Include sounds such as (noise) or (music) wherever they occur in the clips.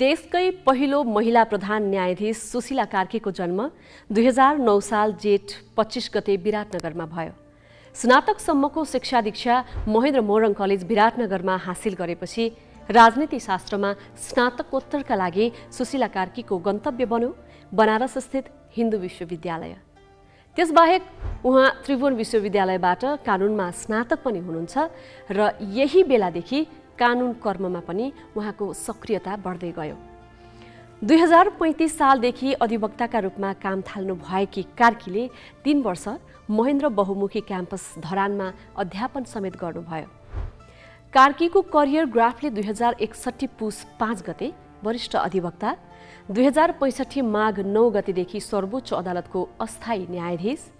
देशकै पहिलो महिला प्रधान न्यायाधीश सुशीला कार्कीको जन्म दुई हजार नौ साल जेठ पच्चिस गते विराटनगरमा भयो स्नातकसम्मको शिक्षा दीक्षा महेन्द्र मोरङ कलेज विराटनगरमा हासिल गरेपछि राजनीतिशास्त्रमा स्नातकोत्तरका लागि सुशीला कार्कीको गन्तव्य बन्यो बनारसस्थित हिन्दू विश्वविद्यालय त्यसबाहेक उहाँ त्रिभुवन विश्वविद्यालयबाट कानुनमा स्नातक पनि हुनुहुन्छ र यही बेलादेखि कानुन कर्ममा पनि उहाँको सक्रियता बढ्दै गयो दुई हजार पैँतिस सालदेखि अधिवक्ताका रूपमा काम थाल्नु भएकी कार्कीले तिन वर्ष महेन्द्र बहुमुखी क्याम्पस धरानमा अध्यापन समेत गर्नुभयो कार्कीको करियर ग्राफले दुई हजार एकसट्ठी पुस पाँच गते वरिष्ठ अधिवक्ता दुई हजार पैँसठी माघ नौ गतेदेखि सर्वोच्च अदालतको अस्थायी न्यायाधीश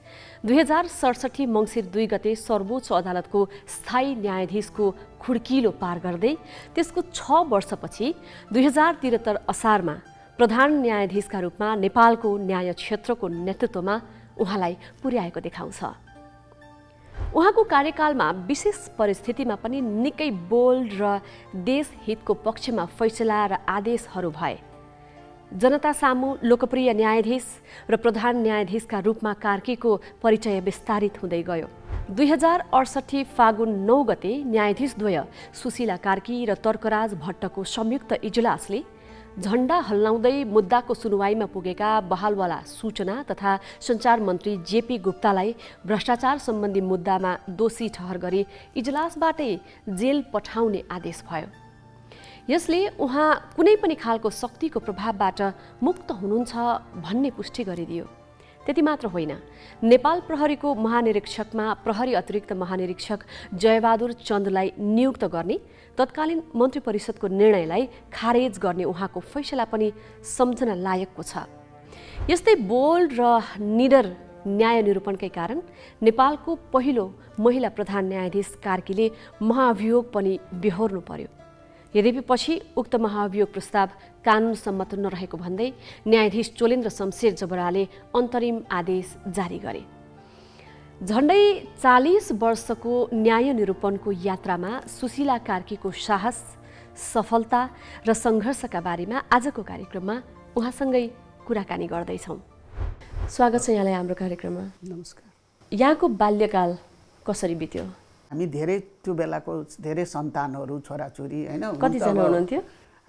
दुई हजार सडसठी मङ्सिर दुई गते सर्वोच्च अदालतको स्थायी न्यायाधीशको खुड्किलो पार गर्दै त्यसको छ वर्षपछि दुई हजार त्रिहत्तर असारमा प्रधान न्यायाधीशका रूपमा नेपालको न्याय क्षेत्रको नेतृत्वमा उहाँलाई पुर्याएको देखाउँछ उहाँको कार्यकालमा विशेष परिस्थितिमा पनि निकै बोल्ड र देशहितको पक्षमा फैसला र आदेशहरू भए जनता सामु लोकप्रिय न्यायाधीश र प्रधान न्यायाधीशका रूपमा कार्कीको परिचय विस्तारित हुँदै गयो दुई हजार अडसठी फागुन नौ गते न्यायाधीशद्वय सुशीला कार्की र तर्कराज भट्टको संयुक्त इजलासले झण्डा हल्लाउँदै मुद्दाको सुनुवाईमा पुगेका बहालवाला सूचना तथा सञ्चार मन्त्री जेपी गुप्तालाई भ्रष्टाचार सम्बन्धी मुद्दामा दोषी ठहर गरी इजलासबाटै जेल पठाउने आदेश भयो यसले उहाँ कुनै पनि खालको शक्तिको प्रभावबाट मुक्त हुनुहुन्छ भन्ने पुष्टि गरिदियो त्यति मात्र होइन नेपाल प्रहरीको महानिरीक्षकमा प्रहरी अतिरिक्त महानिरीक्षक जयबहादुर चन्दलाई नियुक्त गर्ने तत्कालीन मन्त्री परिषदको निर्णयलाई खारेज गर्ने उहाँको फैसला पनि सम्झन लायकको छ यस्तै बोल्ड र निडर न्याय निरूपणकै कारण नेपालको पहिलो महिला प्रधान न्यायाधीश कार्कीले महाभियोग पनि बेहोर्नु पर्यो यद्यपि पछि उक्त महाभियोग प्रस्ताव कानुन सम्मत नरहेको भन्दै न्यायाधीश चोलेन्द्र शमशेर जबराले अन्तरिम आदेश जारी गरे झण्डै चालिस वर्षको न्याय निरूपणको यात्रामा सुशीला कार्कीको साहस सफलता र सङ्घर्षका बारेमा आजको कार्यक्रममा उहाँसँगै कुराकानी गर्दैछौँ स्वागत छ यहाँलाई हाम्रो कार्यक्रममा नमस्कार यहाँको बाल्यकाल कसरी बित्यो हामी धेरै त्यो बेलाको धेरै सन्तानहरू छोराछोरी होइन कतिजना हुनुहुन्थ्यो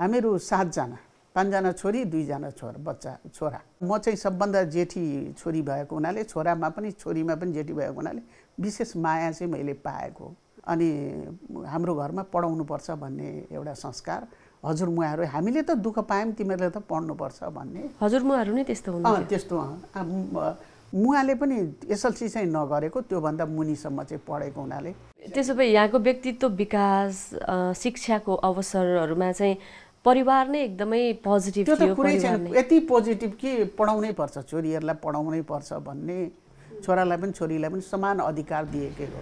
हामीहरू सातजना पाँचजना छोरी दुईजना छोरा बच्चा छोरा म चाहिँ सबभन्दा जेठी छोरी भएको हुनाले छोरामा पनि छोरीमा पनि जेठी भएको हुनाले विशेष माया चाहिँ मैले पाएको अनि हाम्रो घरमा पढाउनुपर्छ भन्ने एउटा संस्कार हजुर हजुरमुवाहरू हामीले त दुःख पायौँ तिमीहरूले त पढ्नुपर्छ भन्ने हजुरमुवाहरू नै त्यस्तो त्यस्तो उहाँले पनि एसएलसी चाहिँ नगरेको त्योभन्दा मुनिसम्म चाहिँ पढेको हुनाले त्यसो भए यहाँको व्यक्तित्व विकास शिक्षाको अवसरहरूमा चाहिँ परिवार नै एकदमै पोजिटिभ त्यो त कुनै छैन यति पोजिटिभ कि पढाउनै पर्छ छोरीहरूलाई पढाउनै पर्छ भन्ने छोरालाई पनि छोरीलाई पनि समान अधिकार दिएकै हो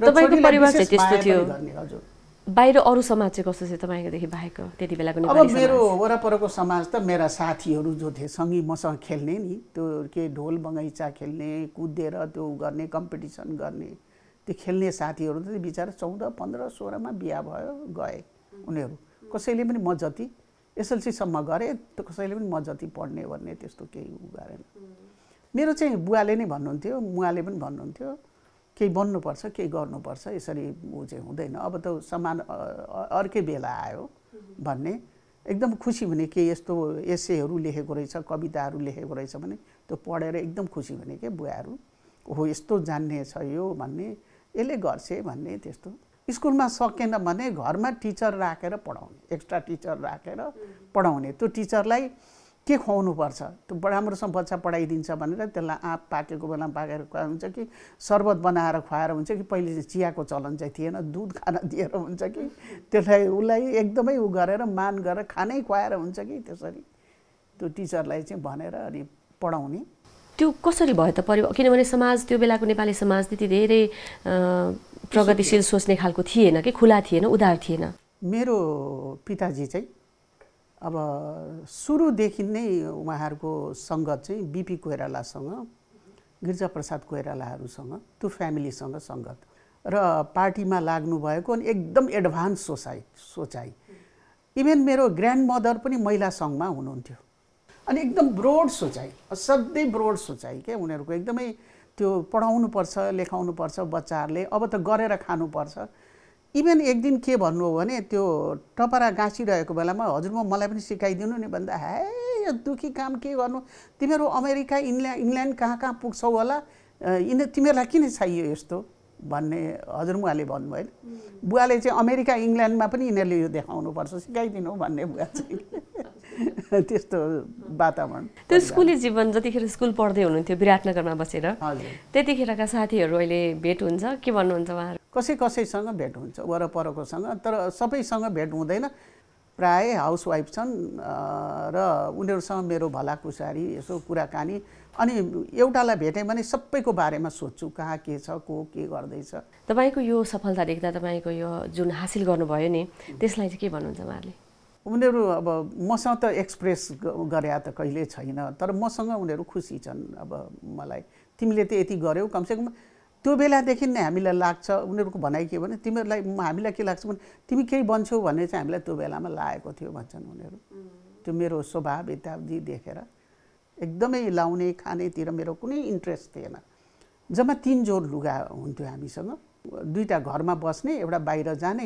र परिवार चाहिँ त्यस्तो थियो हजुर बाहिर अरू समाज चाहिँ कस्तो छ तपाईँकोदेखि बाहेक त्यति बेलाको अब मेरो वरपरको समाज त मेरा साथीहरू जो थिए सँगै मसँग खेल्ने नि त्यो के ढोल बगैँचा खेल्ने कुदेर त्यो गर्ने कम्पिटिसन गर्ने त्यो खेल्ने साथीहरू त बिचरा चौध पन्ध्र सोह्रमा बिहा भयो गए उनीहरू कसैले पनि म जति एसएलसीसम्म गरेँ त कसैले पनि म जति पढ्ने भन्ने त्यस्तो केही गरेन मेरो चाहिँ बुवाले नै भन्नुहुन्थ्यो मुवाले पनि भन्नुहुन्थ्यो केही बन्नुपर्छ केही गर्नुपर्छ यसरी ऊ चाहिँ हुँदैन अब त समान अर्कै बेला आयो भन्ने एकदम खुसी हुने के यस्तो एसेहरू लेखेको रहेछ कविताहरू लेखेको रहेछ भने त्यो पढेर एकदम खुसी हुने के बुवाहरू हो यस्तो जान्ने छ यो भन्ने यसले गर्छ भन्ने त्यस्तो स्कुलमा सकेन भने घरमा टिचर राखेर पढाउने एक्स्ट्रा टिचर राखेर पढाउने त्यो टिचरलाई के खुवाउनुपर्छ त्यो राम्रोसँग बच्चा पढाइदिन्छ भनेर त्यसलाई आँप पाकेको बेलामा पाकेर खुवा हुन्छ कि सर्बत बनाएर खुवाएर हुन्छ कि पहिले चियाको चलन चाहिँ थिएन दुध खान दिएर हुन्छ कि त्यसलाई उसलाई एकदमै उ गरेर मान गरेर खानै खुवाएर हुन्छ कि त्यसरी त्यो टिचरलाई चाहिँ भनेर अनि पढाउने त्यो कसरी भयो त परिवार किनभने समाज त्यो बेलाको नेपाली समाज त्यति धेरै प्रगतिशील सोच्ने खालको थिएन कि खुला थिएन उदार थिएन मेरो पिताजी चाहिँ अब सुरुदेखि नै उहाँहरूको सङ्गत चाहिँ बिपी कोइरालासँग गिर्जाप्रसाद कोइरालाहरूसँग त्यो फ्यामिलीसँग सङ्गत र पार्टीमा लाग्नुभएको अनि एकदम एडभान्स सोचाइ सोचाइ इभेन मेरो ग्रान्ड मदर पनि महिला सङ्घमा हुनुहुन्थ्यो अनि एकदम ब्रोड सोचाइ असाध्यै ब्रोड सोचाइ क्या उनीहरूको एकदमै त्यो पढाउनुपर्छ लेखाउनुपर्छ बच्चाहरूले अब त गरेर खानुपर्छ इभन एक दिन के भन्नु हो भने त्यो टपरा गाँसिरहेको बेलामा हजुरमा मलाई पनि सिकाइदिनु नि भन्दा हे यो दुःखी काम के गर्नु तिमीहरू अमेरिका इङ्ल्यान्ड इङ्ल्यान्ड कहाँ कहाँ पुग्छौ होला यिनी तिमीहरूलाई किन चाहियो यस्तो भन्ने हजुरमुवाले भन्नुभयो होइन बुवाले चाहिँ अमेरिका इङ्ल्यान्डमा पनि यिनीहरूले यो देखाउनुपर्छ सिकाइदिनु भन्ने बुवा चाहिँ (laughs) त्यस्तो वातावरण त्यो स्कुली जीवन जतिखेर स्कुल पढ्दै हुनुहुन्थ्यो विराटनगरमा बसेर त्यतिखेरका साथीहरू अहिले भेट हुन्छ के भन्नुहुन्छ उहाँहरू कसै कसैसँग भेट हुन्छ वरपरकोसँग तर सबैसँग भेट हुँदैन प्राय हाउसवाइफ छन् र उनीहरूसँग मेरो भलाकुसारी यसो कुराकानी अनि एउटालाई भेटेँ भने सबैको बारेमा सोध्छु कहाँ के छ को के गर्दैछ तपाईँको यो सफलता देख्दा तपाईँको यो जुन हासिल गर्नुभयो नि त्यसलाई चाहिँ के भन्नुहुन्छ उहाँले उनीहरू अब मसँग त एक्सप्रेस गरे त कहिले छैन तर मसँग उनीहरू खुसी छन् अब मलाई तिमीले त यति गऱ्यौ कमसेकम त्यो बेलादेखि नै हामीलाई लाग्छ उनीहरूको भनाइ के भने तिमीहरूलाई हामीलाई के लाग्छ भने तिमी केही बन्छौ भन्ने चाहिँ हामीलाई त्यो बेलामा लागेको थियो भन्छन् उनीहरू त्यो मेरो स्वभाव इत्यादि देखेर एकदमै लाउने खानेतिर मेरो कुनै इन्ट्रेस्ट थिएन जम्मा तिन जोड लुगा हुन्थ्यो हामीसँग दुईवटा घरमा बस्ने एउटा बाहिर जाने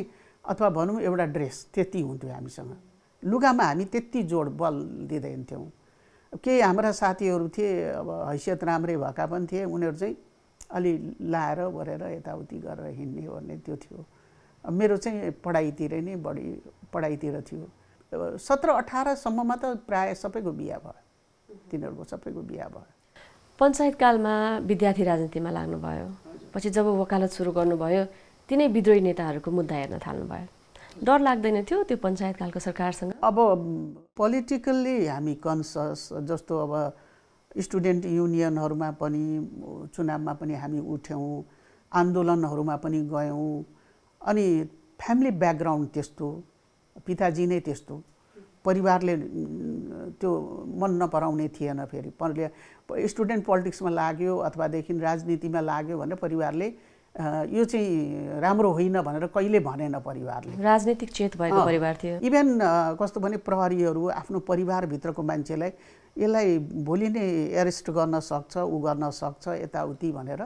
अथवा भनौँ एउटा ड्रेस त्यति हुन्थ्यो हामीसँग लुगामा हामी त्यति जोड बल दिँदैनथ्यौँ केही हाम्रा साथीहरू थिए अब हैसियत राम्रै भएका पनि थिए उनीहरू चाहिँ अलि लाएर ओरेर यताउति गरेर हिँड्ने ओर्ने त्यो थियो मेरो चाहिँ पढाइतिरै नै बढी पढाइतिर थियो सत्र अठारसम्ममा त प्राय सबैको बिहा भयो तिनीहरूको सबैको बिहा भयो पञ्चायतकालमा विद्यार्थी राजनीतिमा लाग्नुभयो पछि जब वकालत सुरु गर्नुभयो तिनै विद्रोही नेताहरूको मुद्दा हेर्न थाल्नुभयो डर लाग्दैन थियो त्यो पञ्चायतकालको सरकारसँग अब पोलिटिकल्ली हामी कन्सियस जस्तो अब स्टुडेन्ट युनियनहरूमा पनि चुनावमा पनि हामी उठ्यौँ आन्दोलनहरूमा पनि गयौँ अनि फ्यामिली ब्याकग्राउन्ड त्यस्तो पिताजी नै त्यस्तो परिवारले त्यो मन नपराउने थिएन फेरि स्टुडेन्ट पोलिटिक्समा लाग्यो अथवादेखि राजनीतिमा लाग्यो भनेर परिवारले यो चाहिँ राम्रो होइन भनेर कहिले भनेन परिवारले राजनीतिक चेत भएको परिवार थियो इभेन कस्तो भने प्रहरीहरू आफ्नो परिवारभित्रको मान्छेलाई यसलाई भोलि नै एरेस्ट गर्न सक्छ ऊ गर्न सक्छ यताउति भनेर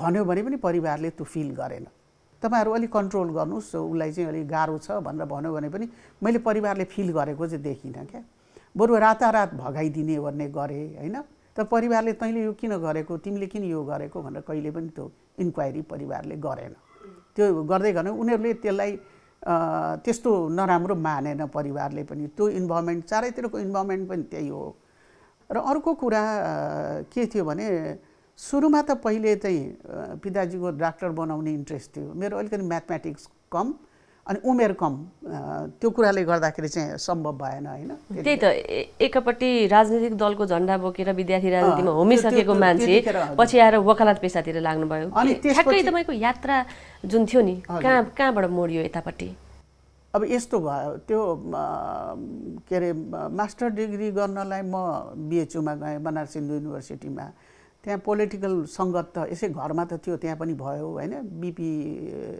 भन्यो भने पनि परिवारले त्यो फिल गरेन तपाईँहरू अलिक कन्ट्रोल गर्नुहोस् उसलाई चाहिँ अलिक गाह्रो छ भनेर भन्यो भने पनि मैले परिवारले फिल गरेको चाहिँ देखिनँ क्या बरु रातारात भगाइदिने भन्ने गरेँ होइन त परिवारले तैँले यो किन गरेको तिमीले किन यो गरेको भनेर कहिले पनि त्यो इन्क्वायरी परिवारले गरेन त्यो गर्दै गर्नु उनीहरूले त्यसलाई त्यस्तो नराम्रो मानेन परिवारले पनि त्यो इन्भाइरोमेन्ट चारैतिरको इन्भाइरोमेन्ट पनि त्यही हो र अर्को कुरा के थियो भने सुरुमा त पहिले चाहिँ पिताजीको डाक्टर बनाउने इन्ट्रेस्ट थियो मेरो अलिकति म्याथमेटिक्स कम अनि उमेर कम त्यो कुराले गर्दाखेरि चाहिँ सम्भव भएन होइन त्यही त एकपट्टि राजनीतिक दलको झन्डा बोकेर विद्यार्थी राजनीतिमा होमिसकेको मान्छे पछि आएर वकालत पेसातिर लाग्नुभयो अनि ठ्याक्कै तपाईँको यात्रा जुन थियो नि कहाँ कहाँबाट मोडियो यतापट्टि अब यस्तो भयो त्यो के अरे मास्टर डिग्री गर्नलाई म बिएचयुमा गएँ बनारस हिन्दू युनिभर्सिटीमा त्यहाँ पोलिटिकल सङ्गत त यसै घरमा त थियो त्यहाँ पनि भयो होइन बिपी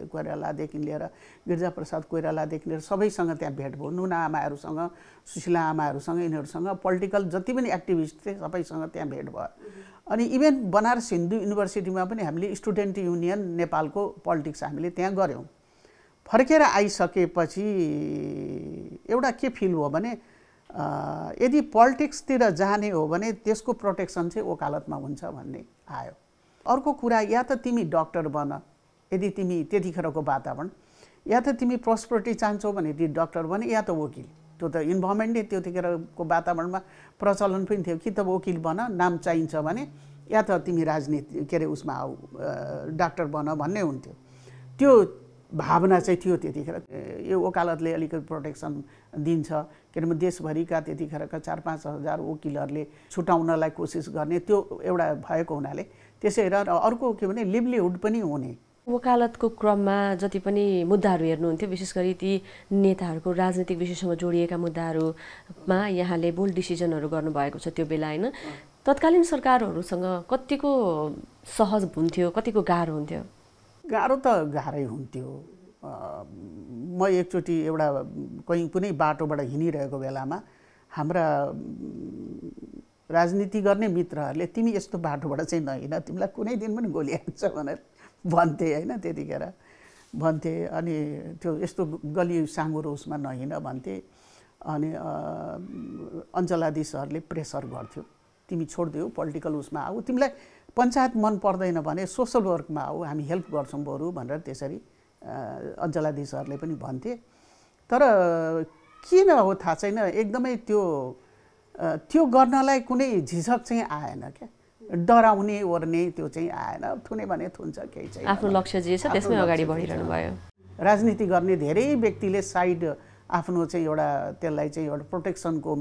कोइरालादेखि लिएर गिर्जाप्रसाद कोइरालादेखि लिएर सबैसँग त्यहाँ भेट भयो नुना आमाहरूसँग सुशीला आमाहरूसँग यिनीहरूसँग पोलिटिकल जति पनि एक्टिभिस्ट थिए सबैसँग त्यहाँ भेट भयो अनि इभेन बनारस हिन्दू युनिभर्सिटीमा पनि हामीले स्टुडेन्ट युनियन नेपालको पोलिटिक्स हामीले त्यहाँ गऱ्यौँ फर्केर आइसकेपछि एउटा के फिल हो भने यदि पोलिटिक्सतिर जाने हो भने त्यसको प्रोटेक्सन चाहिँ ओकालतमा हुन्छ भन्ने आयो अर्को कुरा या त तिमी डक्टर बन यदि तिमी त्यतिखेरको वातावरण या त तिमी प्रोस्पर्टी चाहन्छौ भने ती डक्टर बन या त वकिल त्यो त इन्भाइरोमेन्ट नै त्यतिखेरको वातावरणमा प्रचलन पनि थियो कि त वकिल बन नाम चाहिन्छ भने या त तिमी राजनीति के अरे उसमा आऊ डाक्टर बन भन्ने हुन्थ्यो त्यो भावना चाहिँ थियो त्यतिखेर यो वकालतले अलिकति प्रोटेक्सन दिन्छ किनभने देशभरिका त्यतिखेरका चार पाँच हजार वकिलहरूले छुटाउनलाई कोसिस गर्ने त्यो एउटा भएको हुनाले त्यसै र अर्को के भने लिभलीहुड पनि हुने वकालतको क्रममा जति पनि मुद्दाहरू हेर्नुहुन्थ्यो विशेष गरी ती नेताहरूको राजनीतिक विषयसँग जोडिएका मुद्दाहरूमा यहाँले बोल्ड डिसिजनहरू गर्नुभएको छ त्यो बेला होइन तत्कालीन सरकारहरूसँग कतिको सहज हुन्थ्यो कतिको गाह्रो हुन्थ्यो गाह्रो त गाह्रै हुन्थ्यो म एकचोटि एउटा कहीँ कुनै बाटोबाट हिँडिरहेको बेलामा हाम्रा राजनीति गर्ने मित्रहरूले तिमी यस्तो बाटोबाट चाहिँ नहिँड तिमीलाई कुनै दिन पनि गोली हाल्छ भनेर भन्थे होइन त्यतिखेर भन्थे अनि त्यो यस्तो गली साँगुरो उसमा नहिँड भन्थे अनि अञ्चलाधीशहरूले प्रेसर गर्थ्यो तिमी छोडिदेऊ पोलिटिकल उसमा आऊ तिमीलाई पञ्चायत मन पर्दैन भने सोसल वर्कमा हो हामी हेल्प गर्छौँ बरु भनेर त्यसरी अञ्चलाधीशहरूले पनि भन्थे तर किन हो थाहा छैन एकदमै त्यो त्यो गर्नलाई कुनै झिझक चाहिँ आएन क्या डराउने ओर्ने त्यो चाहिँ आएन थुने भने थुन्छ केही चाहिँ आफ्नो लक्ष्य जे छ त्यसमै अगाडि बढिरहनु भयो राजनीति गर्ने धेरै व्यक्तिले साइड आफ्नो चाहिँ एउटा त्यसलाई चाहिँ एउटा प्रोटेक्सनको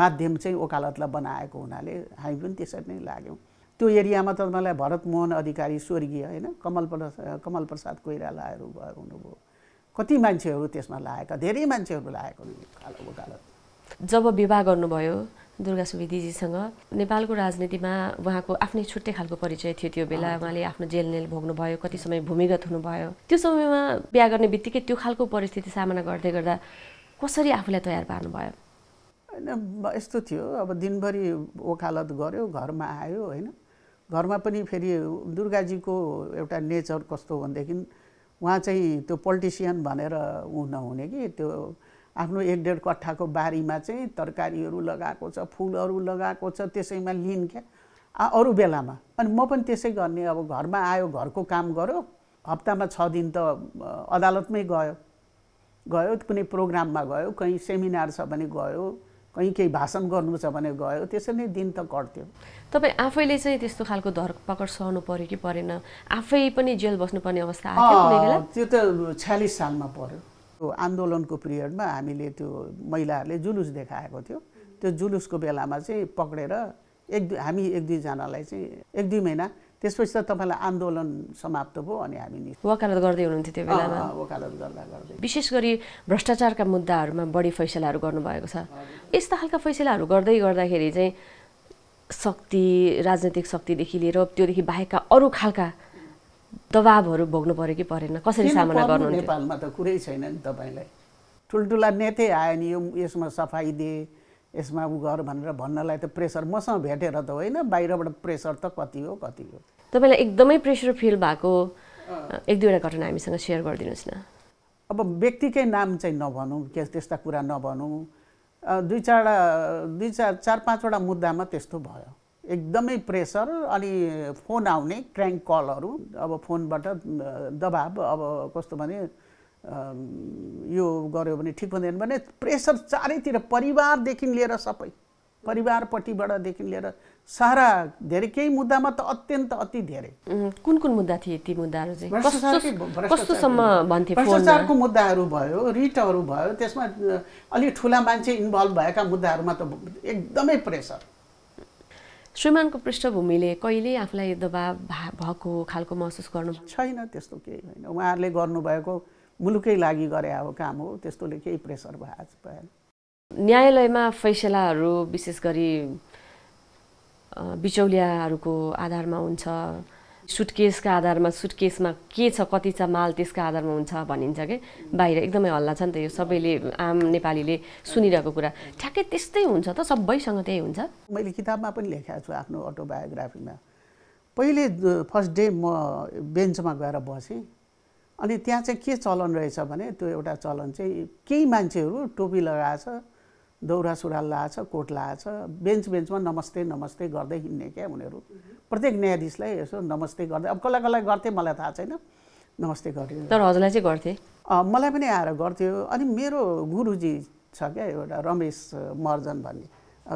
माध्यम चाहिँ ओकालतलाई बनाएको हुनाले हामी पनि त्यसरी नै लाग्यौँ त्यो एरियामा त मलाई भरत मोहन अधिकारी स्वर्गीय होइन कमल प्रसाद कमल प्रसाद कोइरालाहरू भयो हुनुभयो कति मान्छेहरू त्यसमा लागेका धेरै मान्छेहरू लागेको वकालत जब विवाह गर्नुभयो दुर्गा सुविदीजीसँग नेपालको राजनीतिमा उहाँको आफ्नै छुट्टै खालको परिचय थियो त्यो बेला उहाँले आफ्नो जेल नेल भोग्नुभयो कति समय भूमिगत हुनुभयो त्यो समयमा बिहा गर्ने बित्तिकै त्यो खालको परिस्थिति सामना गर्दै गर्दा कसरी आफूलाई तयार पार्नुभयो होइन यस्तो थियो अब दिनभरि वकालत गऱ्यो घरमा आयो होइन घरमा पनि फेरि दुर्गाजीको एउटा नेचर कस्तो भनेदेखि उहाँ चाहिँ त्यो पोलिटिसियन भनेर ऊ नहुने कि त्यो आफ्नो एक डेढ कट्ठाको बारीमा चाहिँ तरकारीहरू लगाएको छ फुलहरू लगाएको छ त्यसैमा लिन् क्या अरू बेलामा अनि म पनि त्यसै गर्ने अब घरमा आयो घरको काम गऱ्यो हप्तामा छ दिन त अदालतमै गयो गयो कुनै प्रोग्राममा गयो कहीँ सेमिनार छ भने गयो कहीँ केही भाषण गर्नु छ भने गयो त्यसरी नै दिन त कट्थ्यो तपाईँ आफैले चाहिँ त्यस्तो खालको धर पकड सहनु पऱ्यो कि परेन आफै पनि जेल बस्नुपर्ने अवस्था त्यो त छ्यालिस सालमा पऱ्यो त्यो आन्दोलनको पिरियडमा हामीले त्यो महिलाहरूले जुलुस देखाएको थियो त्यो जुलुसको बेलामा चाहिँ पक्रेर एक दुई हामी एक दुईजनालाई चाहिँ एक दुई महिना त्यसपछि त तपाईँलाई आन्दोलन समाप्त भयो अनि हामी वकालत गर्दै हुनुहुन्थ्यो त्यो बेलामा वकालत गर्दा गर्दै विशेष गरी भ्रष्टाचारका मुद्दाहरूमा बढी फैसलाहरू गर्नुभएको छ यस्ता खालका फैसलाहरू गर्दै गर्दाखेरि चाहिँ शक्ति राजनैतिक शक्तिदेखि लिएर त्योदेखि बाहेकका अरू खालका दबाबहरू भोग्नु पऱ्यो कि परेन कसरी सामना गर्नु नेपालमा त कुरै छैन नि तपाईँलाई ठुल्ठुला नेतै आयो नि यो यसमा सफाइ दिए यसमा ऊ गर भनेर भन्नलाई त प्रेसर मसँग भेटेर त होइन बाहिरबाट प्रेसर त कति हो कति हो तपाईँलाई एकदमै प्रेसर फिल भएको एक दुईवटा घटना हामीसँग सेयर गरिदिनुहोस् न अब व्यक्तिकै नाम चाहिँ नभनौँ के त्यस्ता कुरा नभनौँ दुई चारवटा दुई चार चार पाँचवटा मुद्दामा त्यस्तो भयो एकदमै प्रेसर अनि फोन आउने क्र्याङ्क कलहरू अब फोनबाट दबाब अब कस्तो भने यो गऱ्यो भने ठिक हुँदैन भने प्रेसर चारैतिर परिवारदेखि लिएर सबै परिवारपट्टिबाटदेखि लिएर सारा धेरै केही मुद्दामा त अत्यन्त अति धेरै कुन कुन मुद्दा थिए ती मुद्दाहरू भ्रष्टाचारको मुद्दाहरू भयो रिटहरू भयो त्यसमा अलिक ठुला मान्छे इन्भल्भ भएका मुद्दाहरूमा त एकदमै प्रेसर श्रीमानको पृष्ठभूमिले कहिले आफूलाई दबाब भएको खालको महसुस गर्नु छैन त्यस्तो केही होइन उहाँहरूले गर्नुभएको मुलुकै लागि गरे अब काम हो त्यस्तोले केही प्रेसर भए भएन न्यायालयमा फैसलाहरू विशेष गरी बिचौलियाहरूको आधारमा हुन्छ सुटकेसका आधारमा सुटकेसमा के छ कति छ माल त्यसका आधारमा हुन्छ भनिन्छ कि बाहिर एकदमै हल्ला छ नि त यो सबैले आम नेपालीले सुनिरहेको कुरा ठ्याक्कै त्यस्तै हुन्छ त सबैसँग त्यही हुन्छ मैले किताबमा पनि लेखेको छु आफ्नो अटोबायोग्राफीमा पहिले फर्स्ट डे म बेन्चमा गएर बसेँ अनि त्यहाँ चाहिँ के चलन रहेछ भने त्यो एउटा चलन चाहिँ केही मान्छेहरू टोपी लगाएछ दौरा सुरुवाल लगाएछ कोट लगाएछ बेन्च बेन्चमा नमस्ते नमस्ते गर्दै हिँड्ने क्या उनीहरू प्रत्येक न्यायाधीशलाई यसो नमस्ते गर्दै अब कसलाई कसलाई गर्थे मलाई थाहा छैन नमस्ते गर्थ्यो तर हजुरलाई चाहिँ गर्थे मलाई पनि आएर गर्थ्यो अनि मेरो गुरुजी छ क्या एउटा रमेश मर्जन भन्ने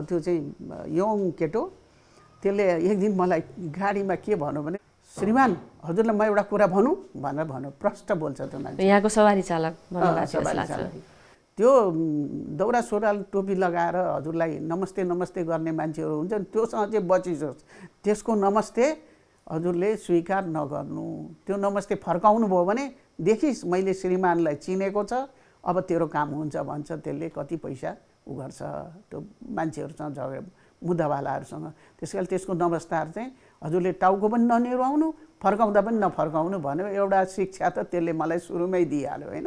त्यो चाहिँ यङ केटो त्यसले एक दिन मलाई गाडीमा के भन्यो भने श्रीमान हजुरलाई म एउटा कुरा भनौँ भनेर भनौँ प्रष्ट बोल्छ त्यो मान्छे यहाँको सवारी चालक त्यो दौरा सोराल टोपी लगाएर हजुरलाई नमस्ते नमस्ते गर्ने मान्छेहरू हुन्छ नि त्योसँग चाहिँ बचिसोस् त्यसको नमस्ते हजुरले स्वीकार नगर्नु त्यो नमस्ते फर्काउनु भयो भने देखिस् मैले श्रीमानलाई चिनेको छ अब तेरो काम हुन्छ भन्छ त्यसले कति पैसा उ त्यो मान्छेहरूसँग झगडा मुद्दावालाहरूसँग त्यस कारण त्यसको नमस्कार चाहिँ हजुरले टाउको पनि ननिरुवाउनु फर्काउँदा पनि नफर्काउनु भन्यो एउटा शिक्षा त त्यसले मलाई सुरुमै दिइहाल्यो होइन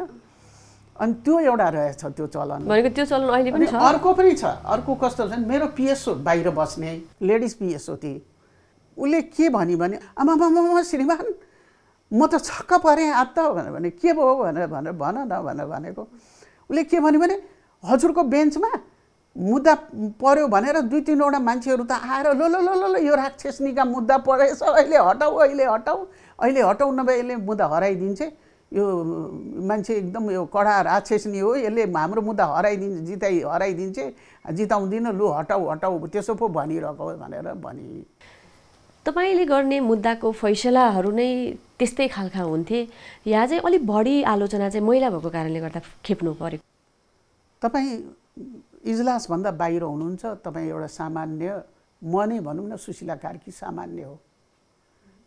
अनि त्यो एउटा रहेछ त्यो चलन भनेको त्यो चलन अहिले पनि अर्को पनि छ अर्को कस्तो छ मेरो पिएसओ बाहिर बस्ने लेडिज पिएसओ थिए उसले के भन्यो भने आमा श्रीमान म त छक्क परेँ आत्त भनेर भने के भयो भनेर भनेर भन न भनेर भनेको उसले के भन्यो भने हजुरको बेन्चमा मुद्दा पऱ्यो भनेर दुई तिनवटा मान्छेहरू त आएर लो लो लो लो यो राक्षसनीका मुद्दा परेछ अहिले हटाऊ अहिले हटाऊ अहिले हटाउ नभए यसले मुद्दा हराइदिन्छ यो मान्छे एकदम यो कडा राक्षसनी हो यसले हाम्रो मुद्दा हराइदिन्छ जिताइ हराइदिन्छ जिताउँदिन लु हटाऊ हटाऊ त्यसो पो भनिरहेको भनेर भने तपाईँले गर्ने मुद्दाको फैसलाहरू नै त्यस्तै खालका हुन्थे या चाहिँ अलिक बढी आलोचना चाहिँ मैला भएको कारणले गर्दा खेप्नु पऱ्यो तपाईँ इजलासभन्दा बाहिर हुनुहुन्छ तपाईँ एउटा सामान्य म नै भनौँ न सुशीला कार्की सामान्य हो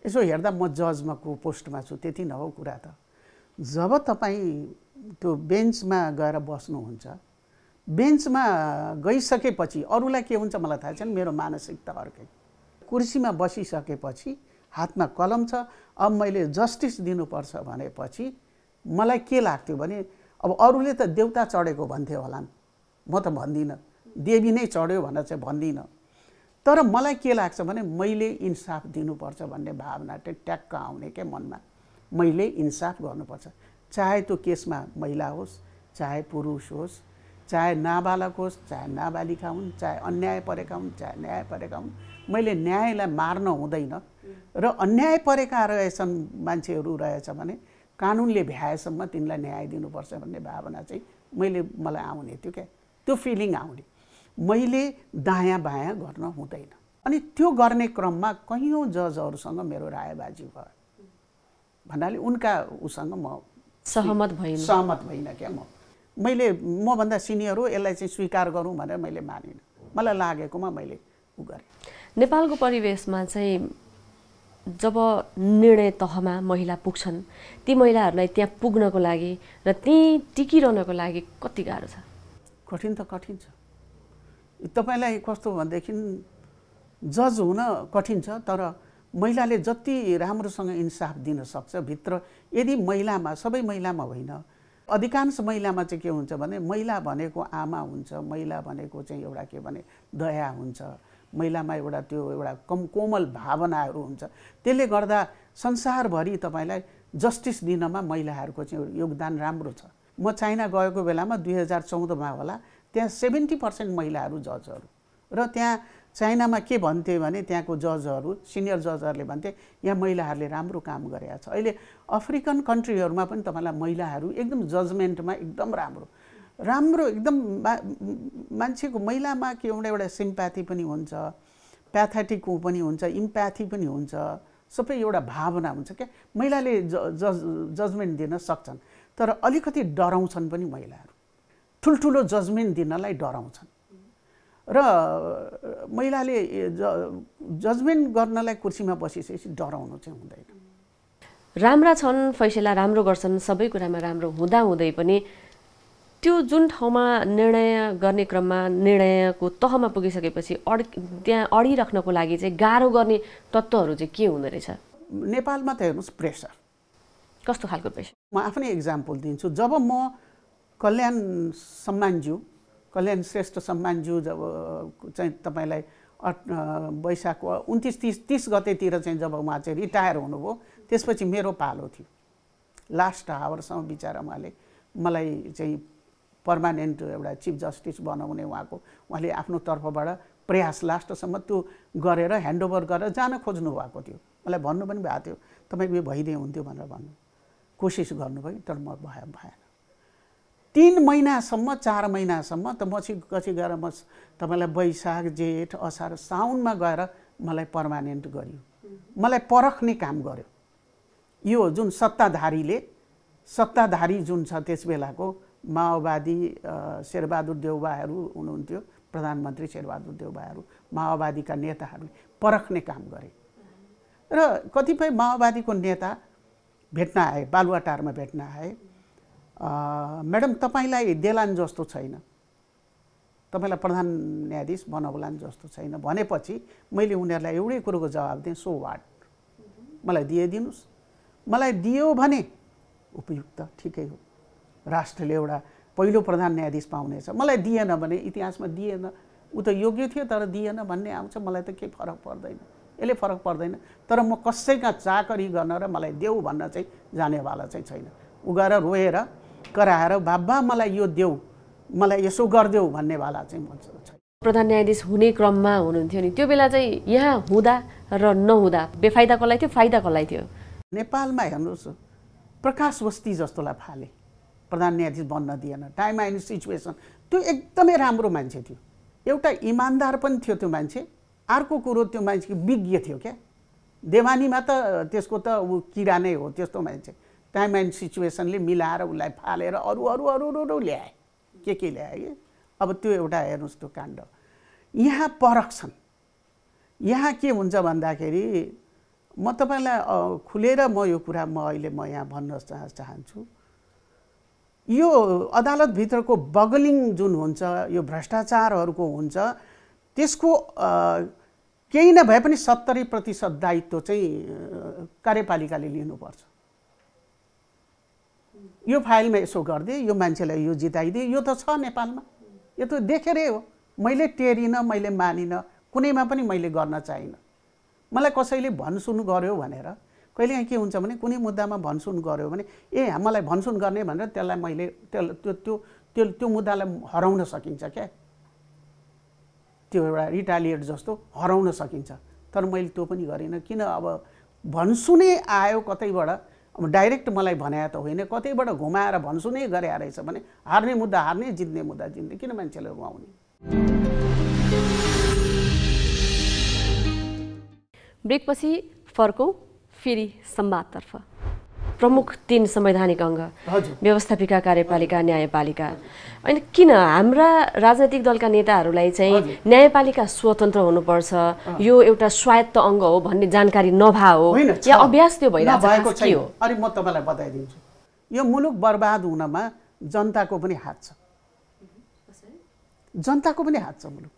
यसो हेर्दा म जजमा को पोस्टमा छु त्यति नहो कुरा त जब तपाईँ त्यो बेन्चमा गएर बस्नुहुन्छ बेन्चमा गइसकेपछि अरूलाई के हुन्छ मलाई थाहा छैन मेरो मानसिकता अर्कै कुर्सीमा बसिसकेपछि हातमा कलम छ अब मैले जस्टिस दिनुपर्छ भनेपछि मलाई के लाग्थ्यो भने अब अरूले त देउता चढेको भन्थ्यो होला नि म त भन्दिनँ देवी नै चढ्यो भनेर चाहिँ भन्दिनँ तर मलाई के लाग्छ भने मैले इन्साफ दिनुपर्छ भन्ने भावना चाहिँ ट्याक्क आउने क्या मनमा मैले इन्साफ गर्नुपर्छ चाहे त्यो केसमा महिला होस् चाहे पुरुष होस् चाहे नाबालक होस् चाहे नाबालिका हुन् चाहे अन्याय परेका हुन् चाहे न्याय परेका हुन् मैले न्यायलाई मार्न हुँदैन र अन्याय परेका रहेछन् मान्छेहरू रहेछ भने कानुनले भ्याएसम्म तिनलाई न्याय दिनुपर्छ भन्ने भावना चाहिँ मैले मलाई आउने थियो क्या त्यो फिलिङ आउने मैले दायाँ बायाँ गर्न हुँदैन अनि त्यो गर्ने क्रममा कैयौँ जजहरूसँग मेरो रायबाजी भयो भन्नाले उनका उसँग म सहमत भइनँ सहमत भइनँ क्या म मैले मभन्दा सिनियर हो यसलाई चाहिँ स्वीकार गरौँ भनेर मैले मानिनँ मलाई लागेकोमा मैले उ गरेँ नेपालको परिवेशमा चाहिँ जब निर्णय तहमा महिला पुग्छन् ती महिलाहरूलाई त्यहाँ पुग्नको लागि र त्यहीँ टिकिरहनको लागि कति गाह्रो छ कठिन त कठिन छ तपाईँलाई कस्तो भनेदेखि जज हुन कठिन छ तर महिलाले जति राम्रोसँग इन्साफ दिन सक्छ भित्र यदि महिलामा सबै महिलामा होइन अधिकांश महिलामा चाहिँ के हुन्छ भने महिला भनेको आमा हुन्छ महिला भनेको चाहिँ एउटा के भने दया हुन्छ महिलामा एउटा त्यो एउटा कम कोमल भावनाहरू हुन्छ त्यसले गर्दा संसारभरि तपाईँलाई जस्टिस दिनमा महिलाहरूको चाहिँ योगदान राम्रो छ म चाइना गएको बेलामा दुई हजार चौधमा होला त्यहाँ सेभेन्टी पर्सेन्ट महिलाहरू जजहरू र त्यहाँ चाइनामा के भन्थे भने त्यहाँको जजहरू सिनियर जजहरूले भन्थे यहाँ महिलाहरूले राम्रो काम गरेका छ अहिले अफ्रिकन कन्ट्रीहरूमा पनि तपाईँलाई महिलाहरू एकदम जजमेन्टमा एकदम राम्रो राम्रो एकदम मा मान्छेको महिलामा के एउटा एउटा सिम्प्याथी पनि हुन्छ प्याथेटिक ऊ पनि हुन्छ इम्प्याथी पनि हुन्छ सबै एउटा भावना हुन्छ क्या महिलाले जज जजमेन्ट दिन सक्छन् तर अलिकति डराउँछन् पनि महिलाहरू ठुल्ठुलो जजमेन्ट दिनलाई डराउँछन् र महिलाले ज जजमेन्ट गर्नलाई कुर्सीमा बसिसकेपछि डराउनु चाहिँ हुँदैन राम्रा छन् फैसला राम्रो गर्छन् सबै कुरामा राम्रो हुँदाहुँदै पनि त्यो जुन ठाउँमा निर्णय गर्ने क्रममा निर्णयको तहमा पुगिसकेपछि अड त्यहाँ अडिराख्नको लागि चाहिँ गाह्रो गर्ने तत्त्वहरू चाहिँ के हुँदो रहेछ नेपालमा त हेर्नुहोस् प्रेसर कस्तो खालको पेसेन्ट म आफ्नै इक्जाम्पल दिन्छु जब म कल्याण सम्मानज्यू कल्याण श्रेष्ठ सम्मानज्यू जब चाहिँ तपाईँलाई वैशाखको उन्तिस तिस तिस गतेतिर चाहिँ जब उहाँ चाहिँ रिटायर हुनुभयो त्यसपछि मेरो पालो थियो लास्ट आवरसम्म बिचरा उहाँले मलाई चाहिँ पर्मानेन्ट एउटा चिफ जस्टिस बनाउने उहाँको उहाँले आफ्नो तर्फबाट प्रयास लास्टसम्म त्यो गरेर ह्यान्डओभर गरेर जान खोज्नु भएको थियो मलाई भन्नु पनि भएको थियो तपाईँको यो भइदिए हुन्थ्यो भनेर भन्नु कोसिस गर्नुभयो तर म भए भएन तिन महिनासम्म चार महिनासम्म त पछि पछि गएर म तपाईँलाई वैशाख जेठ असार साउनमा गएर मलाई पर्मानेन्ट गरियो मलाई परख्ने काम गर्यो यो जुन सत्ताधारीले सत्ताधारी जुन छ त्यस बेलाको माओवादी शेरबहादुर देउबाहरू हुनुहुन्थ्यो प्रधानमन्त्री शेरबहादुर देउबाहरू माओवादीका नेताहरूले परख्ने काम गरे र कतिपय माओवादीको नेता भेट्न आए बालुवाटारमा भेट्न आएँ म्याडम तपाईँलाई देलान जस्तो छैन तपाईँलाई प्रधान न्यायाधीश बनाउलान् जस्तो छैन भनेपछि मैले उनीहरूलाई एउटै कुरोको जवाब दिएँ सो वाट मलाई दिइदिनुहोस् मलाई दियो भने उपयुक्त ठिकै हो राष्ट्रले एउटा पहिलो प्रधान न्यायाधीश पाउनेछ मलाई दिएन भने इतिहासमा दिएन ऊ त योग्य थियो तर दिएन भन्ने आउँछ मलाई त केही फरक पर्दैन यसले फरक पर्दैन तर म कसैका चाकरी गर्न र मलाई देऊ भन्न चाहिँ जानेवाला चाहिँ छैन ऊ गएर रोएर कराएर बाबा मलाई यो देऊ मलाई यसो गरिदेऊ भन्नेवाला चाहिँ मन छैन प्रधान न्यायाधीश हुने क्रममा हुनुहुन्थ्यो नि त्यो बेला चाहिँ यहाँ हुँदा र नहुँदा बेफाइदा कसलाई थियो फाइदा कसलाई थियो नेपालमा हेर्नुहोस् प्रकाश बस्ती जस्तोलाई फाले प्रधान न्यायाधीश बन्न दिएन टाइम एन्ड सिचुएसन त्यो एकदमै राम्रो मान्छे थियो एउटा इमान्दार पनि थियो त्यो मान्छे अर्को कुरो त्यो मान्छेको विज्ञ थियो क्या देवानीमा त त्यसको त ऊ किरा नै हो त्यस्तो मान्छे टाइम एन्ड सिचुएसनले मिलाएर उसलाई फालेर अरू अरू अरू अरू ल्याए के के ल्याए कि अब त्यो एउटा हेर्नुहोस् त्यो काण्ड यहाँ परख छन् यहाँ के हुन्छ भन्दाखेरि म तपाईँलाई खुलेर म यो कुरा म अहिले म यहाँ भन्न चाहन्छु यो अदालतभित्रको बगलिङ जुन हुन्छ यो भ्रष्टाचारहरूको हुन्छ त्यसको केही नभए पनि सत्तरी प्रतिशत दायित्व चाहिँ कार्यपालिकाले लिनुपर्छ यो फाइलमा यसो गरिदिए यो मान्छेलाई यो जिताइदिए यो त छ नेपालमा यो त देखेरै हो मैले टेरिनँ मैले मानिनँ कुनैमा पनि मैले गर्न चाहिनँ मलाई कसैले भनसुन गऱ्यो भनेर कहिलेकाहीँ के हुन्छ भने कुनै मुद्दामा भनसुन गऱ्यो भने ए मलाई भनसुन गर्ने भनेर त्यसलाई मैले त्यो त्यो त्यो त्यो मुद्दालाई हराउन सकिन्छ क्या त्यो एउटा रिटालिएट जस्तो हराउन सकिन्छ तर मैले त्यो पनि गरिनँ किन अब भन्सु नै आयो कतैबाट अब डाइरेक्ट मलाई भने त होइन कतैबाट घुमाएर भन्सु नै गरे रहेछ भने हार्ने मुद्दा हार्ने जित्ने मुद्दा जित्ने किन मान्छेले घुमाउने ब्रेकपछि फर्कौँ फेरि संवादतर्फ प्रमुख तिन संवैधानिक अङ्ग व्यवस्थापिका कार्यपालिका न्यायपालिका अनि किन हाम्रा राजनैतिक दलका नेताहरूलाई चाहिँ न्यायपालिका स्वतन्त्र हुनुपर्छ यो एउटा स्वायत्त अङ्ग हो भन्ने जानकारी नभा हो या अभ्यास त्यो भइरहेको के हो अनि म तपाईँलाई बताइदिन्छु यो मुलुक बर्बाद हुनमा जनताको पनि हात छ जनताको पनि हात छ मुलुक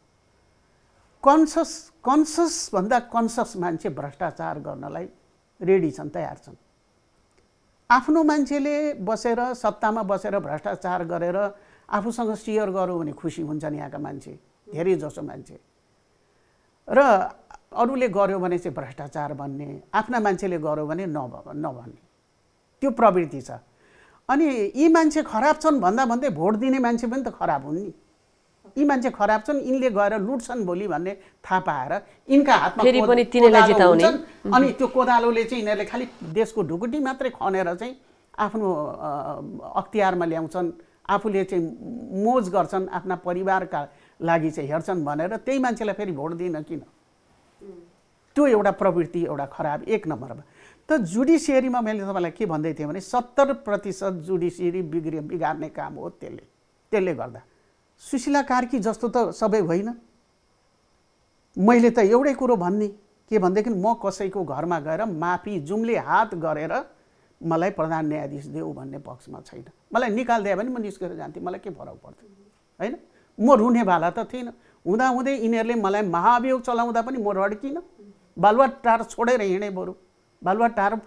कन्सस भन्दा कन्सस मान्छे भ्रष्टाचार गर्नलाई रेडी छन् तयार छन् आफ्नो मान्छेले बसेर सत्तामा बसेर भ्रष्टाचार गरेर आफूसँग सेयर गरौँ भने खुसी हुन्छन् यहाँका मान्छे धेरै जसो मान्छे र अरूले गर्यो भने चाहिँ भ्रष्टाचार भन्ने आफ्ना मान्छेले गर्यो भने नभ नभन्ने त्यो प्रवृत्ति छ अनि यी मान्छे खराब छन् भन्दा भन्दै भोट दिने मान्छे पनि त खराब हुन् नि यी मान्छे खराब छन् यिनले गएर लुट्छन् भोलि भन्ने थाहा पाएर यिनका हातमा अनि त्यो कोदालोले चाहिँ यिनीहरूले खालि देशको ढुकुटी मात्रै खनेर चाहिँ आफ्नो अख्तियारमा ल्याउँछन् आफूले चाहिँ मोज गर्छन् आफ्ना परिवारका लागि चाहिँ हेर्छन् भनेर त्यही मान्छेलाई फेरि भोट दिन किन त्यो एउटा प्रवृत्ति एउटा खराब एक नम्बरमा त जुडिसियरीमा मैले तपाईँलाई के भन्दै थिएँ भने सत्तर प्रतिशत जुडिसियरी बिग्रियो बिगार्ने काम हो त्यसले त्यसले गर्दा सुशीला कार्की जस्तो त सबै होइन मैले त एउटै कुरो भन्ने के भनेदेखि म कसैको घरमा गएर माफी जुम्ले हात गरेर मलाई प्रधान न्यायाधीश देऊ भन्ने पक्षमा छैन मलाई निकालिदियो भने म निस्केर जान्थेँ मलाई के फरक पर्थ्यो होइन म रुने भाला त थिइनँ हुँदाहुँदै यिनीहरूले मलाई महाभियोग चलाउँदा पनि म रड्किनँ बालुवा टार छोडेर हिँडेँ बरु बालुवा टार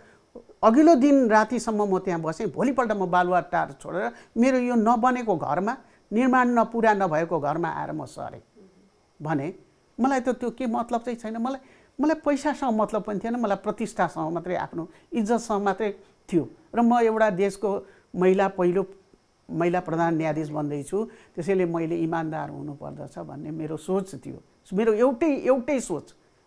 अघिल्लो दिन रातिसम्म म त्यहाँ बसेँ भोलिपल्ट म बालुवा टार छोडेर मेरो यो नबनेको घरमा निर्माण नपुरा नभएको घरमा आएर म सरेँ भने मलाई त त्यो के मतलब चाहिँ छैन मलाई मलाई पैसासँग मतलब पनि थिएन मलाई प्रतिष्ठासँग मात्रै आफ्नो इज्जतसँग मात्रै थियो र म एउटा देशको महिला पहिलो महिला प्रधान न्यायाधीश बन्दैछु त्यसैले मैले इमान्दार हुनुपर्दछ भन्ने मेरो सोच थियो मेरो एउटै एउटै सोच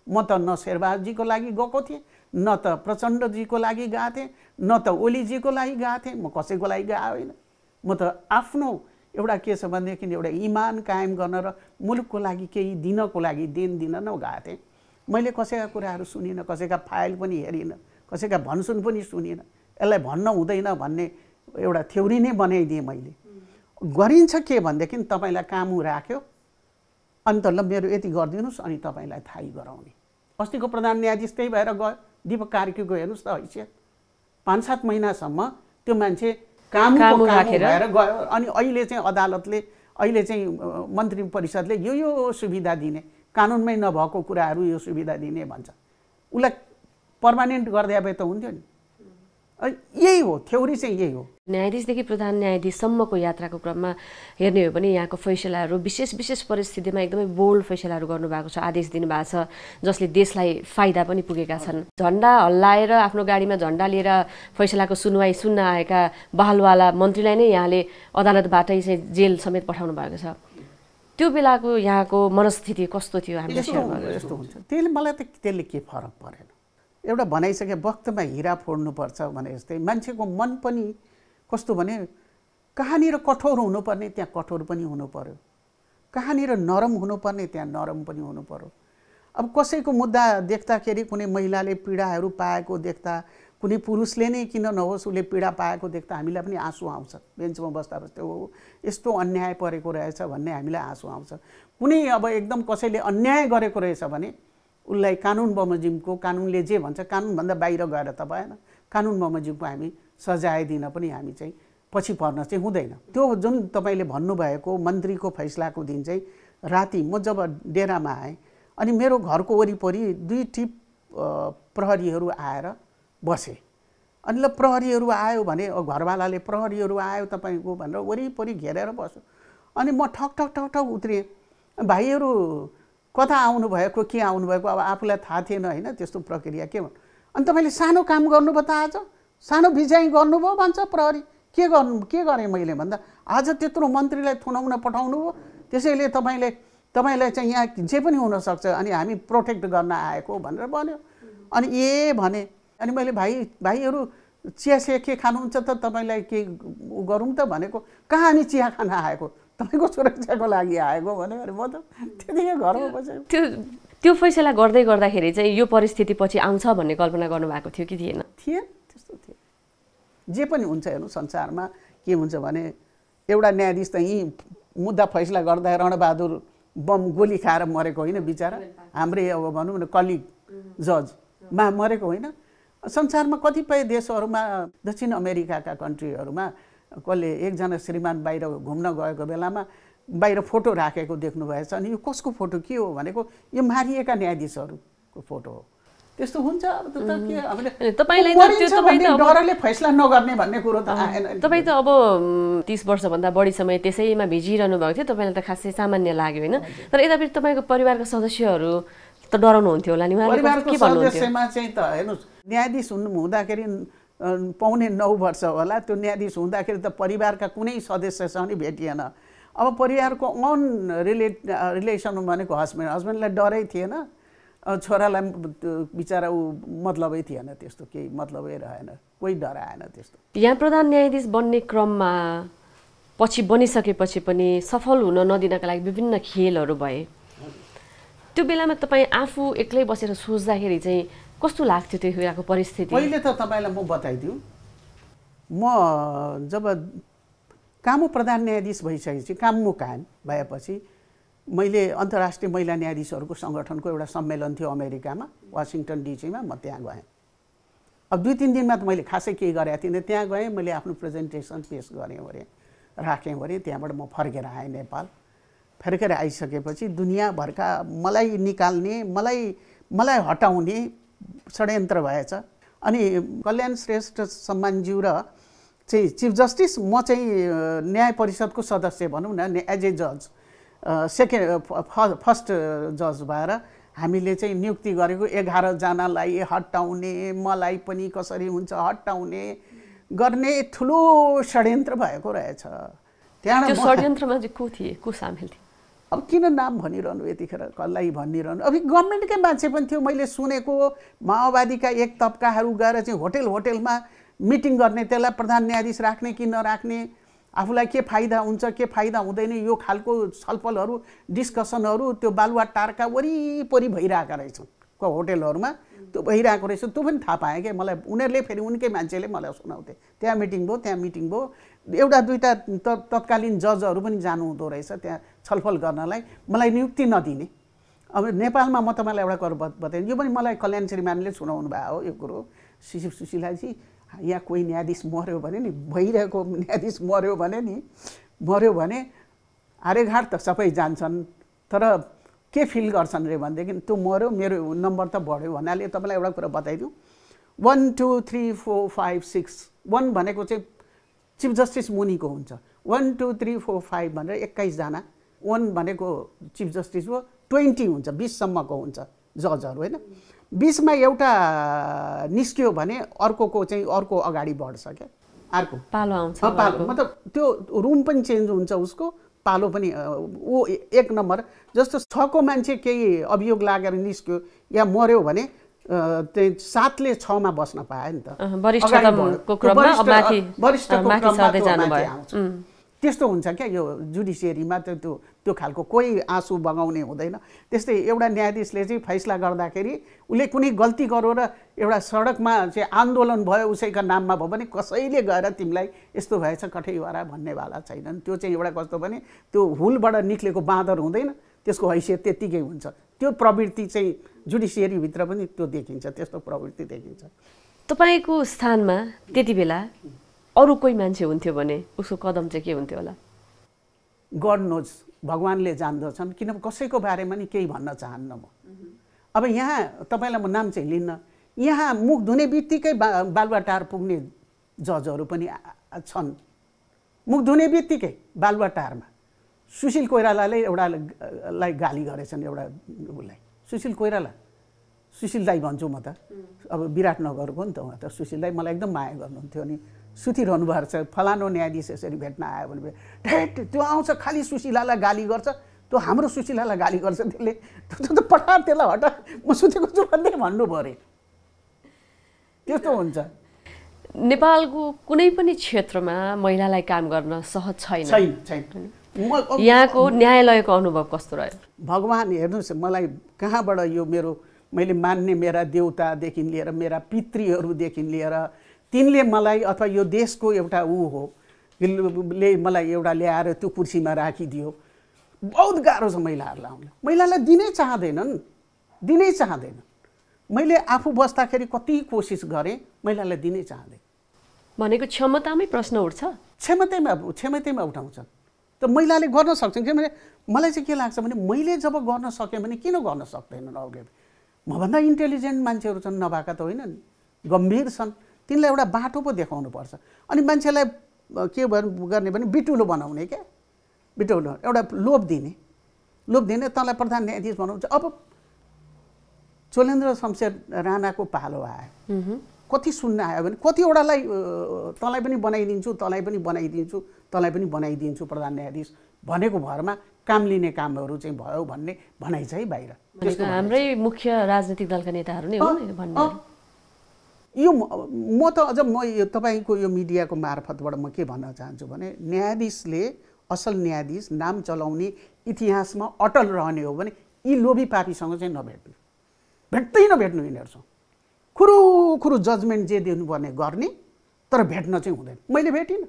म त न शेरबहाजीको लागि गएको थिएँ न त प्रचण्डजीको लागि गएको थिएँ न त ओलीजीको लागि गएको थिएँ म कसैको लागि गएको होइन म त आफ्नो एउटा के छ भनेदेखि एउटा इमान कायम गर्न र मुलुकको लागि केही दिनको लागि दिन दिन नगएको थिएँ मैले कसैका कुराहरू सुनिनँ कसैका फाइल पनि हेरिनँ कसैका भनसुन पनि सुनिनँ यसलाई भन्न हुँदैन भन्ने एउटा थ्योरी नै बनाइदिएँ मैले गरिन्छ के भनेदेखि तपाईँलाई कामु राख्यो अनि ल मेरो यति गरिदिनुहोस् अनि तपाईँलाई थाहै गराउने अस्तिको प्रधान न्यायाधीश त्यही भएर गयो दिपक कार्कीको हेर्नुहोस् त हैसियत पाँच सात महिनासम्म त्यो मान्छे काम राखेर गयो अनि अहिले चाहिँ अदालतले अहिले चाहिँ मन्त्री परिषदले यो यो सुविधा दिने कानुनमै नभएको कुराहरू यो सुविधा दिने भन्छ उसलाई पर्मानेन्ट गरिदिए भए त हुन्थ्यो नि यही हो थ्योरी चाहिँ यही हो न्यायाधीशदेखि प्रधान न्यायाधीशसम्मको यात्राको क्रममा हेर्ने हो भने यहाँको फैसलाहरू विशेष विशेष परिस्थितिमा एकदमै बोल्ड फैसलाहरू गर्नुभएको छ आदेश दिनुभएको छ जसले देशलाई फाइदा पनि पुगेका छन् झन्डा हल्लाएर आफ्नो गाडीमा झन्डा लिएर फैसलाको सुनवाई सुन्न आएका बहालवाला मन्त्रीलाई नै यहाँले अदालतबाटै चाहिँ जेल समेत पठाउनु भएको छ त्यो बेलाको यहाँको मनस्थिति कस्तो थियो हामीले त्यसले मलाई त त्यसले के फरक परेन एउटा भनाइ भनाइसके वक्तमा हिरा फोड्नुपर्छ भने जस्तै मान्छेको मन पनि कस्तो भने कहाँनिर कठोर हुनुपर्ने त्यहाँ कठोर पनि हुनु पऱ्यो कहाँनिर नरम हुनुपर्ने त्यहाँ नरम पनि हुनु पऱ्यो अब कसैको मुद्दा देख्दाखेरि कुनै महिलाले पीडाहरू पाएको देख्दा कुनै पुरुषले नै किन नहोस् उसले पीडा पाएको देख्दा हामीलाई पनि आँसु आउँछ बेन्चमा बस्दा बस्दै हो यस्तो अन्याय परेको रहेछ भन्ने हामीलाई आँसु आउँछ कुनै अब एकदम कसैले अन्याय गरेको रहेछ भने उसलाई कानुन बमोजिमको कानुनले जे भन्छ कानुनभन्दा बाहिर गएर त भएन कानुन बमोजिमको हामी सजाय दिन पनि हामी चाहिँ पछि पर्न चाहिँ हुँदैन त्यो जुन तपाईँले भन्नुभएको मन्त्रीको फैसलाको दिन चाहिँ राति म जब डेरामा आएँ अनि मेरो घरको वरिपरि दुई टिप प्रहरीहरू आएर बसे अनि ल प्रहरीहरू आयो भने घरवालाले प्रहरीहरू आयो तपाईँको भनेर वरिपरि घेरेर बस्यो अनि म ठक ठक ठक ठक उत्रिएँ भाइहरू कता आउनुभएको के आउनुभएको अब आफूलाई थाहा थिएन होइन त्यस्तो प्रक्रिया के भन्नु अनि तपाईँले सानो काम गर्नुभयो त आज सानो बिजाइ गर्नुभयो भन्छ प्रहरी के गर्नु के गरेँ मैले भन्दा आज त्यत्रो मन्त्रीलाई थुनाउन पठाउनु हो त्यसैले तपाईँले तपाईँलाई चाहिँ यहाँ जे पनि हुनसक्छ अनि हामी प्रोटेक्ट गर्न आएको भनेर भन्यो अनि ए भने अनि मैले भाइ भाइहरू चिया सिया के खानुहुन्छ त तपाईँलाई के गरौँ त भनेको कहाँ हामी चिया खान आएको तपाईँको सुरक्षाको लागि आएको भन्यो अरे म त त्यतिकै घरमा बसेको त्यो त्यो फैसला गर्दै गर्दाखेरि चाहिँ यो परिस्थिति पछि आउँछ भन्ने कल्पना गर्नुभएको थियो कि थिएन थिएन त्यस्तो थियो जे पनि हुन्छ हेर्नु संसारमा के हुन्छ भने एउटा न्यायाधीश त यहीँ मुद्दा फैसला गर्दा रणबहादुर बम गोली खाएर मरेको होइन बिचरा हाम्रै अब भनौँ न कलिग जजमा मरेको होइन संसारमा कतिपय देशहरूमा दक्षिण अमेरिकाका कन्ट्रीहरूमा कसले एकजना श्रीमान बाहिर घुम्न गएको बेलामा बाहिर फोटो राखेको देख्नुभएछ अनि यो कसको फोटो के हो भनेको यो मारिएका न्यायाधीशहरूको फोटो हो त्यस्तो हुन्छ अब त के डरले फैसला नगर्ने भन्ने कुरो त आएन तपाईँ त अब तिस वर्षभन्दा बढी समय त्यसैमा भिजिरहनु भएको थियो तपाईँलाई त खासै सामान्य लाग्यो होइन तर यतापट्टि तपाईँको परिवारका सदस्यहरू त डराउनु हुन्थ्यो होला नि परिवारको सदस्यमा चाहिँ त हेर्नुहोस् न्यायाधीश हुँदाखेरि पाउने नौ वर्ष होला त्यो न्यायाधीश हुँदाखेरि त परिवारका कुनै सदस्यसँग भेटिएन अब परिवारको अन रिलेट रिलेसन भनेको हस्बेन्ड हस्बेन्डलाई डरै थिएन छोरालाई बिचरा ऊ मतलबै थिएन त्यस्तो केही मतलबै रहेन कोही डराएन त्यस्तो यहाँ प्रधान न्यायाधीश बन्ने क्रममा पछि बनिसकेपछि पनि सफल हुन नदिनका लागि विभिन्न खेलहरू भए त्यो बेलामा तपाईँ आफू एक्लै बसेर सोच्दाखेरि चाहिँ कस्तो लाग्थ्यो त्यो बेलाको परिस्थिति पहिले त तपाईँलाई म बताइदिउँ म जब कामो प्रधान न्यायाधीश भइसकेपछि कामु कायम भएपछि मैले अन्तर्राष्ट्रिय महिला न्यायाधीशहरूको सङ्गठनको एउटा सम्मेलन थियो अमेरिकामा वासिङटन डिसीमा म त्यहाँ गएँ अब दुई तिन दिनमा त मैले खासै केही गरेको थिइनँ त्यहाँ गएँ मैले आफ्नो प्रेजेन्टेसन पेस गरेँ अरे राखेँ अरे त्यहाँबाट म फर्केर आएँ नेपाल फर्केर आइसकेपछि दुनियाँभरका मलाई निकाल्ने मलाई मलाई हटाउने षड्यन्त्र भएछ अनि कल्याण श्रेष्ठ सम्मानज्यू र चाहिँ चिफ जस्टिस म चाहिँ न्याय परिषदको सदस्य भनौँ न एज ए जज सेकेन्ड फर्स्ट जज भएर हामीले चाहिँ नियुक्ति गरेको एघारजनालाई हटाउने मलाई पनि कसरी हुन्छ हटाउने गर्ने ठुलो षड्यन्त्र भएको रहेछ त्यहाँ षड्यन्त्रमा चाहिँ को थिए को सामेल थिए अब किन नाम भनिरहनु यतिखेर कसलाई भनिरहनु अब गभर्मेन्टकै मान्छे पनि थियो मैले सुनेको माओवादीका एक तब्काहरू गएर चाहिँ होटेल होटेलमा मिटिङ गर्ने त्यसलाई प्रधान न्यायाधीश राख्ने कि नराख्ने आफूलाई के फाइदा हुन्छ के फाइदा हुँदैन यो खालको छलफलहरू डिस्कसनहरू त्यो बालुवा टारका वरिपरि भइरहेका रहेछन् होटेलहरूमा त्यो भइरहेको रहेछ त्यो पनि थाहा पाएँ क्या मलाई उनीहरूले फेरि उनकै मान्छेले मलाई सुनाउँथे त्यहाँ मिटिङ भयो त्यहाँ मिटिङ भयो एउटा त तत्कालीन जजहरू पनि जानुहुँदो रहेछ त्यहाँ छलफल गर्नलाई मलाई नियुक्ति नदिने अब नेपालमा म तपाईँलाई एउटा कुरो बताइदिन्छु यो पनि मलाई कल्याण श्रीमानले सुनाउनु भएको हो यो कुरो शिशिर सुशीलाजी यहाँ कोही न्यायाधीश मऱ्यो भने नि भइरहेको न्यायाधीश मऱ्यो भने नि मऱ्यो भने हारेघाट त सबै जान्छन् तर के फिल गर्छन् रे भनेदेखि त्यो मऱ्यो मेरो नम्बर त बढ्यो भन्नाले तपाईँलाई एउटा कुरो बताइदिउँ one two three four five six one भनेको चाहिँ चिफ जस्टिस मुनिको हुन्छ one two three four five भनेर एक्काइसजना वान भनेको चिफ जस्टिस हो ट्वेन्टी हुन्छ बिससम्मको हुन्छ जजहरू होइन बिसमा एउटा निस्क्यो भने अर्कोको चाहिँ अर्को अगाडि बढ्छ क्या अर्को पालो आउँछ पालो मतलब त्यो रुम पनि चेन्ज हुन्छ उसको पालो पनि ऊ एक नम्बर जस्तो छको मान्छे केही अभियोग लागेर निस्क्यो या मऱ्यो भने त्यही सातले छमा बस्न पाए नि त वरिष्ठको त्यस्तो हुन्छ क्या यो जुडिसियरीमा त्यो त्यो त्यो खालको कोही आँसु बगाउने हुँदैन त्यस्तै एउटा न्यायाधीशले चाहिँ फैसला गर्दाखेरि उसले कुनै गल्ती गरेर एउटा सडकमा चाहिँ आन्दोलन भयो उसैका नाममा भयो भने कसैले गएर तिमीलाई यस्तो भएछ कठैवारा भन्नेवाला छैनन् त्यो चाहिँ एउटा कस्तो भने त्यो हुलबाट निक्लेको बाँदर हुँदैन त्यसको हैसियत त्यत्तिकै हुन्छ त्यो प्रवृत्ति चाहिँ जुडिसियरीभित्र पनि त्यो देखिन्छ त्यस्तो प्रवृत्ति देखिन्छ तपाईँको स्थानमा त्यति बेला अरू कोही मान्छे हुन्थ्यो भने उसको कदम चाहिँ के हुन्थ्यो होला गड नोज भगवान्ले जान्दछन् किनभने कसैको बारेमा नि केही भन्न चाहन्न म अब यहाँ तपाईँलाई म नाम चाहिँ लिन्न यहाँ मुख धुने बित्तिकै बा बालुवाटार पुग्ने जजहरू पनि छन् मुख धुने बित्तिकै बालुवाटारमा सुशील कोइरालाले एउटालाई गाली गरेछन् एउटा उसलाई सुशील कोइराला सुशील दाई भन्छु म त अब विराटनगरको नि त उहाँ त सुशील दाई मलाई एकदम माया गर्नुहुन्थ्यो नि सुतिरहनु भएको छ फलानु न्यायाधीश यसरी भेट्न आयो भने ढेट त्यो आउँछ खालि सुशीलालाई गाली गर्छ त्यो हाम्रो सुशीलालाई गाली गर्छ त्यसले त पठार त्यसलाई हटा म सुतेको छु भन्दै भन्नु पऱ्यो त्यस्तो हुन्छ नेपालको कुनै पनि क्षेत्रमा महिलालाई काम गर्न सहज छैन छैन छैन यहाँको न्यायालयको अनुभव कस्तो रह्यो भगवान् हेर्नुहोस् मलाई कहाँबाट यो मेरो मैले मान्ने मेरा देउतादेखि लिएर मेरा पितृहरूदेखि लिएर तिनले मलाई अथवा यो देशको एउटा ऊ हो ले मलाई एउटा ल्याएर त्यो कुर्सीमा राखिदियो बहुत गाह्रो छ महिलाहरूलाई आउनु महिलालाई दिनै चाहँदैनन् दिनै चाहँदैनन् मैले आफू बस्दाखेरि कति कोसिस गरेँ महिलालाई दिनै चाहँदैन भनेको क्षमतामै प्रश्न उठ्छ क्षमतामा क्षमतामा उठाउँछन् त महिलाले गर्न सक्छन् किनभने मलाई चाहिँ के लाग्छ भने मैले जब गर्न सकेँ भने किन गर्न सक्दैनन् अरूले मभन्दा इन्टेलिजेन्ट मान्छेहरू छन् नभएका त होइनन् गम्भीर छन् तिनलाई एउटा बाटो पो देखाउनुपर्छ अनि मान्छेलाई के गर्ने भने बिटुलो बनाउने क्या बिटुलो एउटा लोभ दिने लोभ दिने तँलाई प्रधान न्यायाधीश बनाउँछ अब चोलेन्द्र शमशेर राणाको पालो आयो कति सुन्न आयो भने कतिवटालाई तँलाई पनि बनाइदिन्छु तँलाई पनि बनाइदिन्छु तँलाई पनि बनाइदिन्छु प्रधान न्यायाधीश भनेको भरमा काम लिने कामहरू चाहिँ भयो भन्ने भनाइ चाहिँ बाहिर हाम्रै मुख्य राजनीतिक दलका नेताहरू नै हो यो म त अझ म यो तपाईँको यो मिडियाको मार्फतबाट म के भन्न चाहन्छु भने न्यायाधीशले असल न्यायाधीश नाम चलाउने इतिहासमा अटल रहने हो भने यी लोभी पापीसँग चाहिँ नभेट्नु भेट्दै नभेट्नु यिनीहरूसँग खुरु जजमेन्ट जे दिनुपर्ने गर्ने तर भेट्न चाहिँ हुँदैन मैले भेटिनँ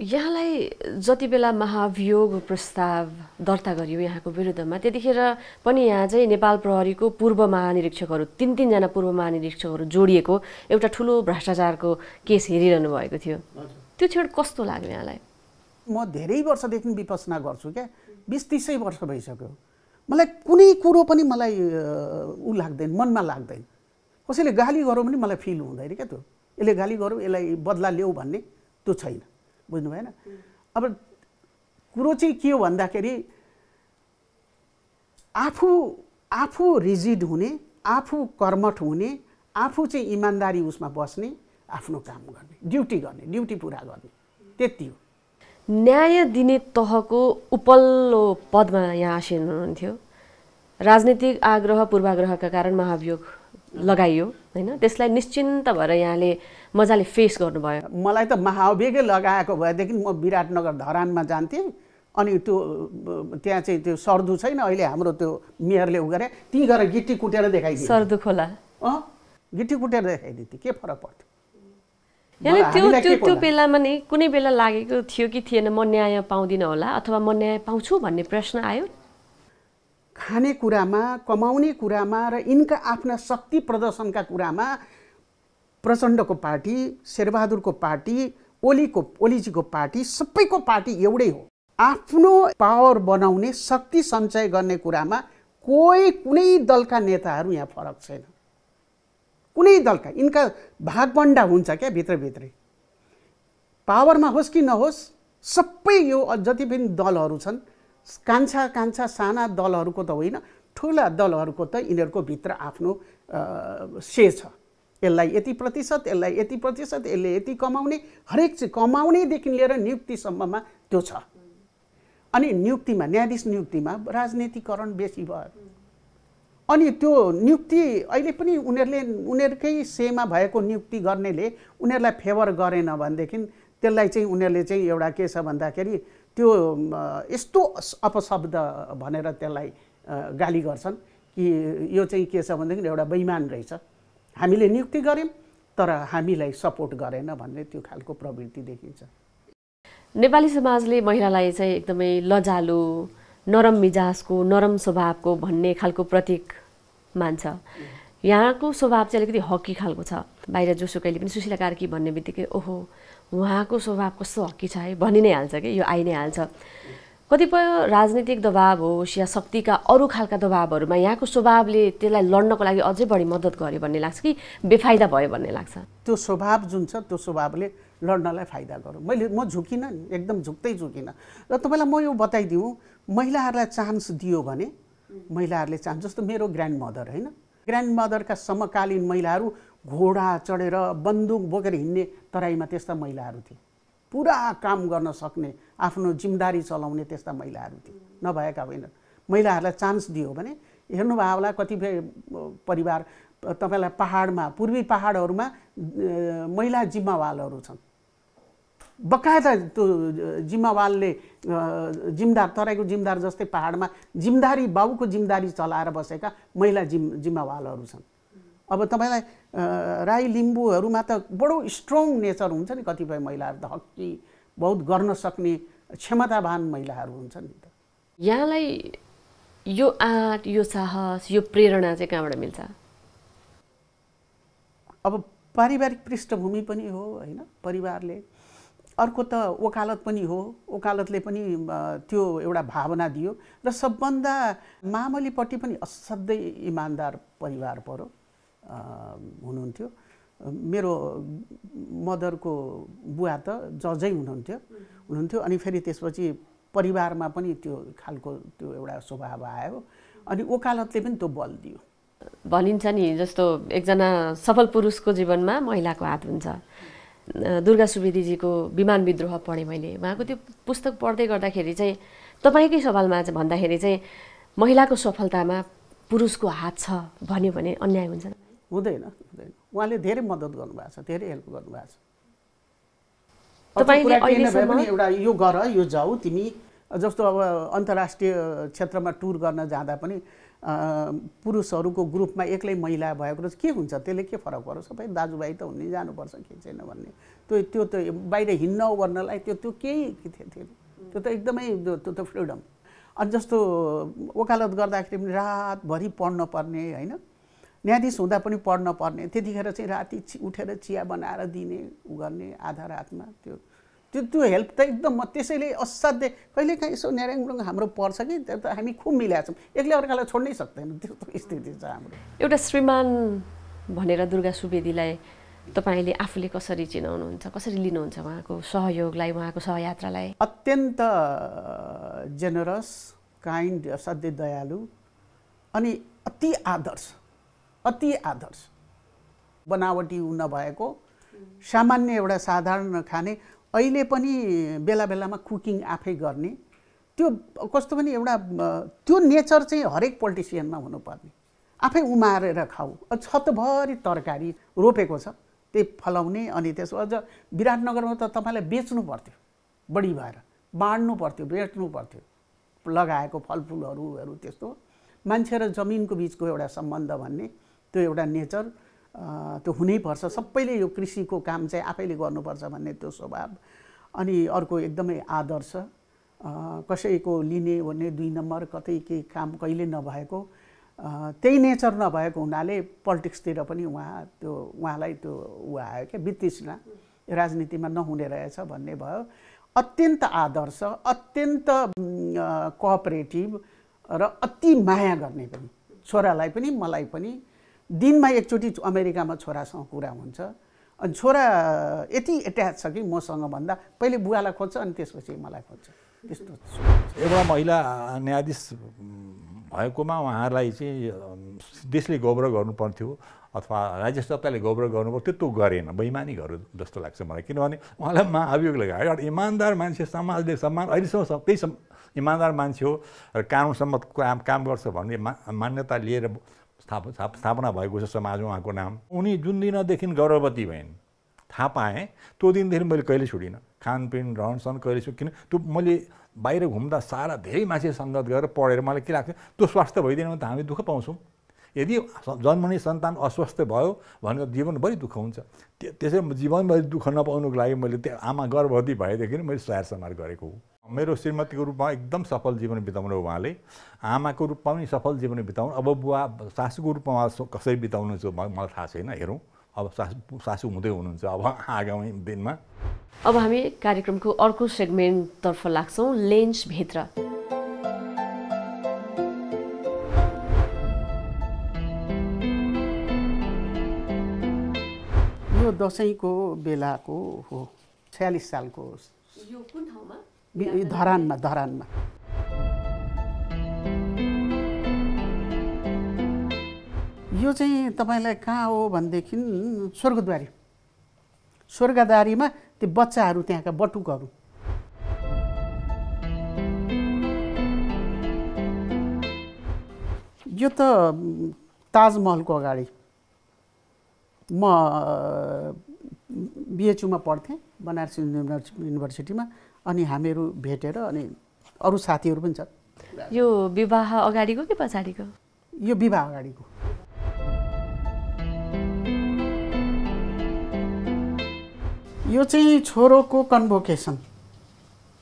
यहाँलाई जति बेला महाभियोग प्रस्ताव दर्ता गरियो यहाँको विरुद्धमा त्यतिखेर पनि यहाँ चाहिँ नेपाल प्रहरीको पूर्व महानिरीक्षकहरू तिन तिनजना पूर्व महानिरीक्षकहरू जोडिएको एउटा ठुलो भ्रष्टाचारको केस हेरिरहनु भएको थियो त्यो क्षण कस्तो लाग्यो यहाँलाई म धेरै वर्षदेखि विपसना गर्छु क्या बिस तिसै वर्ष भइसक्यो मलाई कुनै कुरो पनि मलाई ऊ लाग्दैन मनमा लाग्दैन कसैले गाली गरौँ पनि मलाई फिल हुँदैन क्या त्यो यसले गाली गरौँ यसलाई बदला ल्याऊ भन्ने त्यो छैन बुझ्नु भएन अब कुरो चाहिँ के हो भन्दाखेरि आफू आफू रिजिड हुने आफू कर्मठ हुने आफू चाहिँ इमान्दारी उसमा बस्ने आफ्नो काम गर्ने ड्युटी गर्ने ड्युटी पुरा गर्ने त्यति हो न्याय दिने तहको उपल्लो पदमा यहाँ आसीन हुनुहुन्थ्यो राजनीतिक आग्रह पूर्वाग्रहका कारण महाभियोग लगाइयो होइन त्यसलाई निश्चिन्त भएर यहाँले मजाले फेस गर्नुभयो मलाई त महावेगै लगाएको भएदेखि म विराटनगर धरानमा जान्थेँ अनि त्यो त्यहाँ चाहिँ त्यो सर्दु छैन अहिले हाम्रो त्यो मेयरले उ गरे ती गएर गिट्टी कुटेर देखाइदिए सर्दु खोला अँ गिट्टी कुटेर देखाइदिन्थ्यो के फरक पर्थ्यो त्यो त्यो त्यो बेलामा नि कुनै बेला लागेको थियो कि थिएन म न्याय पाउँदिनँ होला अथवा म न्याय पाउँछु भन्ने प्रश्न आयो खाने कुरामा कमाउने कुरामा र यिनका आफ्ना शक्ति प्रदर्शनका कुरामा प्रचण्डको पार्टी शेरबहादुरको पार्टी ओलीको ओलीजीको पार्टी सबैको पार्टी एउटै हो आफ्नो पावर बनाउने शक्ति सञ्चय गर्ने कुरामा कोही कुनै दलका नेताहरू यहाँ फरक छैन कुनै दलका यिनका भागबन्डा हुन्छ क्या भित्रभित्रै पावरमा होस् कि नहोस् सबै यो जति पनि दलहरू छन् कान्छा कान्छा साना दलहरूको त होइन ठुला दलहरूको त यिनीहरूको भित्र आफ्नो से छ यसलाई यति प्रतिशत यसलाई यति प्रतिशत यसले यति कमाउने हरेक चिज कमाउनेदेखि लिएर नियुक्तिसम्ममा त्यो छ अनि नियुक्तिमा न्यायाधीश नियुक्तिमा राजनीतिकरण बेसी भयो अनि त्यो नियुक्ति अहिले पनि उनीहरूले उनीहरूकै सेमा भएको नियुक्ति गर्नेले उनीहरूलाई फेभर गरेन भनेदेखि त्यसलाई चाहिँ उनीहरूले चाहिँ एउटा के छ भन्दाखेरि त्यो यस्तो अपशब्द भनेर त्यसलाई गाली गर्छन् कि यो चाहिँ के छ भनेदेखि एउटा बैमान रहेछ हामीले नियुक्ति गऱ्यौँ तर हामीलाई सपोर्ट गरेन भन्ने त्यो खालको प्रवृत्ति देखिन्छ नेपाली समाजले महिलालाई चाहिँ एकदमै लजालो नरम मिजाजको नरम स्वभावको भन्ने खालको प्रतीक मान्छ यहाँको स्वभाव चाहिँ अलिकति हकी खालको छ बाहिर जोसुकैले पनि सुशीला कार्की भन्ने बित्तिकै ओहो उहाँको स्वभाव कस्तो हकी छ है भनि नै हाल्छ कि यो आइ नै हाल्छ कतिपय राजनीतिक दबाव होस् या शक्तिका अरू खालका दबावहरूमा यहाँको स्वभावले त्यसलाई लड्नको लागि अझै बढी मद्दत गर्यो भन्ने लाग्छ कि बेफाइदा भयो भन्ने लाग्छ त्यो स्वभाव जुन छ त्यो स्वभावले लड्नलाई फाइदा गरौँ मैले म झुकिनँ नि एकदम झुक्दै झुकिनँ र तपाईँलाई म यो बताइदिउँ महिलाहरूलाई चान्स दियो भने महिलाहरूले चान्स जस्तो मेरो ग्रान्ड मदर होइन ग्रान्ड मदरका समकालीन महिलाहरू घोडा चढेर बन्दुक बोकेर हिँड्ने तराईमा त्यस्ता महिलाहरू थिए पुरा काम गर्न सक्ने आफ्नो जिम्मेदारी चलाउने त्यस्ता महिलाहरू थिए नभएका होइनन् महिलाहरूलाई चान्स दियो भने हेर्नुभयो होला कतिपय परिवार तपाईँलाई पाहाडमा पूर्वी पाहाडहरूमा महिला जिम्मावालहरू छन् बकायदा त्यो जिम्मावालले जिम्मदार तराईको जिम्मदार जस्तै पाहाडमा जिम्मदारी बाउको जिम्मेदारी चलाएर बसेका महिला जिम् जिम्मावालहरू छन् अब तपाईँलाई राई लिम्बूहरूमा त बडो स्ट्रङ नेचर हुन्छ नि कतिपय महिलाहरू त हक्की बहुत गर्न सक्ने क्षमतावान महिलाहरू हुन्छ नि त यहाँलाई यो आँट यो साहस यो प्रेरणा चाहिँ कहाँबाट मिल्छ अब पारिवारिक पृष्ठभूमि पनि हो होइन परिवारले अर्को त ओकालत पनि हो ओकालतले पनि त्यो एउटा भावना दियो र सबभन्दा मामलीपट्टि पनि असाध्यै इमान्दार परिवार पऱ्यो हुनुहुन्थ्यो मेरो मदरको बुवा त जजै हुनुहुन्थ्यो हुनुहुन्थ्यो अनि फेरि त्यसपछि परिवारमा पनि त्यो खालको त्यो एउटा स्वभाव आयो अनि ओकालतले पनि त्यो बल दियो भनिन्छ नि जस्तो एकजना सफल पुरुषको जीवनमा महिलाको हात हुन्छ दुर्गा सुवेदीजीको विमान विद्रोह पढेँ मैले उहाँको त्यो पुस्तक पढ्दै गर्दाखेरि चाहिँ तपाईँकै सवालमा भन्दाखेरि चाहिँ महिलाको सफलतामा पुरुषको हात छ भन्यो भने अन्याय हुन्छ हुँदैन हुँदैन उहाँले धेरै मद्दत गर्नुभएको छ धेरै हेल्प गर्नुभएको छ एउटा यो गर यो जाऊ तिमी जस्तो अब अन्तर्राष्ट्रिय क्षेत्रमा टुर गर्न जाँदा पनि पुरुषहरूको ग्रुपमा एक्लै महिला भएको रहेछ के हुन्छ त्यसले के फरक पर्छ सबै दाजुभाइ त हुने जानुपर्छ के छैन भन्ने त्यो त्यो त बाहिर हिँड्न गर्नलाई त्यो त्यो केही थिएन त्यो त एकदमै त्यो त फ्रिडम अनि जस्तो वकालत गर्दाखेरि पनि रातभरि पढ्न पर्ने होइन न्यायाधीश हुँदा पनि पढ्न पर्ने त्यतिखेर चाहिँ राति उठेर चिया बनाएर दिने उ गर्ने आधा रातमा त्यो त्यो त्यो हेल्प त एकदम म त्यसैले असाध्य कहिलेकाहीँ यसो गुरुङ हाम्रो पर्छ कि त्यो त हामी खुब मिलाएको छौँ एक्लै अर्कालाई छोड्नै सक्दैन त्यस्तो स्थिति छ हाम्रो एउटा श्रीमान भनेर दुर्गा सुवेदीलाई तपाईँले आफूले कसरी चिनाउनुहुन्छ कसरी लिनुहुन्छ उहाँको सहयोगलाई उहाँको सहयात्रालाई अत्यन्त जेनरस काइन्ड असाध्यै दयालु अनि अति आदर्श अति आदर्श बनावटी नभएको सामान्य एउटा साधारण खाने अहिले पनि बेला बेलामा कुकिङ आफै गर्ने त्यो कस्तो पनि एउटा त्यो नेचर चाहिँ हरेक पोलिटिसियनमा हुनुपर्ने आफै उमारेर खाऊ छतभरि तरकारी रोपेको छ त्यही फलाउने अनि त्यसो अझ विराटनगरमा त तपाईँलाई बेच्नु पर्थ्यो बढी भएर बाँड्नु पर्थ्यो बेच्नु पर्थ्यो लगाएको फलफुलहरू त्यस्तो मान्छे र जमिनको बिचको एउटा सम्बन्ध भन्ने त्यो एउटा नेचर त्यो हुनैपर्छ सबैले यो कृषिको काम चाहिँ आफैले गर्नुपर्छ भन्ने त्यो स्वभाव अनि अर्को एकदमै आदर्श कसैको लिने भने दुई नम्बर कतै के काम कहिले नभएको त्यही नेचर नभएको हुनाले पोलिटिक्सतिर पनि उहाँ त्यो उहाँलाई त्यो ऊ आयो क्या वितृष्णा राजनीतिमा नहुने रहेछ भन्ने भयो अत्यन्त आदर्श अत्यन्त कोअपरेटिभ र अति माया गर्ने पनि छोरालाई पनि मलाई पनि दिनमा एकचोटि अमेरिकामा छोरासँग कुरा हुन्छ अनि छोरा यति एट्याच छ कि मसँग भन्दा पहिले बुवालाई खोज्छ अनि त्यसपछि मलाई खोज्छ त्यस्तो एउटा महिला न्यायाधीश भएकोमा उहाँहरूलाई चाहिँ देशले गौरव गर्नुपर्थ्यो अथवा राज्य सत्ताले गौरव गर्नु त्यो गरेन वैमानिकहरू जस्तो लाग्छ मलाई किनभने उहाँलाई महाभियोग लगायो एउटा इमान्दार मान्छे समाजले सम्मान अहिलेसम्म सबै इमान्दार मान्छे हो र कानुनसम्म काम काम गर्छ भन्ने मान्यता लिएर स्थापना भएको छ समाजमा उहाँको नाम उनी जुन दिनदेखि गर्भवती भइन् थाहा पाएँ त्यो दिनदेखि मैले कहिले छुडिनँ खानपिन रहनसहन कहिले छु किन त्यो मैले बाहिर घुम्दा सारा धेरै मान्छे सङ्गत गरेर पढेर मलाई के लाग्छ त्यो स्वास्थ्य भइदिएन भने त हामी दुःख पाउँछौँ यदि जन्मने सन्तान अस्वस्थ भयो भने जीवनभरि दुःख हुन्छ त्यसै जीवनभरि दुःख नपाउनुको लागि मैले त्यो आमा गर्भवती भएदेखि मैले स्याहार समार गरेको हो मेरो श्रीमतीको रूपमा एकदम सफल जीवन बिताउनु उहाँले आमाको रूपमा पनि सफल जीवन बिताउनु अब बुवा सासूको रूपमा उहाँ कसरी छ मलाई थाहा छैन हेरौँ अब सासू सासू हुँदै हुनुहुन्छ अब आगामी दिनमा अब हामी कार्यक्रमको अर्को सेगमेन्टतर्फ लाग्छौँ लेन्सभित्र यो दसैँको बेलाको हो छ्यालिस सालको यो कुन ठाउँमा धरानमा धरानमा यो चाहिँ तपाईँलाई कहाँ हो भनेदेखि स्वर्गद्वारी स्वर्गदारीमा त्यो बच्चाहरू त्यहाँका बटुकहरू यो त ताजमहलको अगाडि म बिएचयुमा पढ्थेँ बनारस युनिभर्सिटीमा अनि हामीहरू भेटेर अनि अरू साथीहरू पनि छन् यो विवाह अगाडिको कि पछाडिको यो विवाह अगाडिको यो चाहिँ छोरोको कन्भोकेसन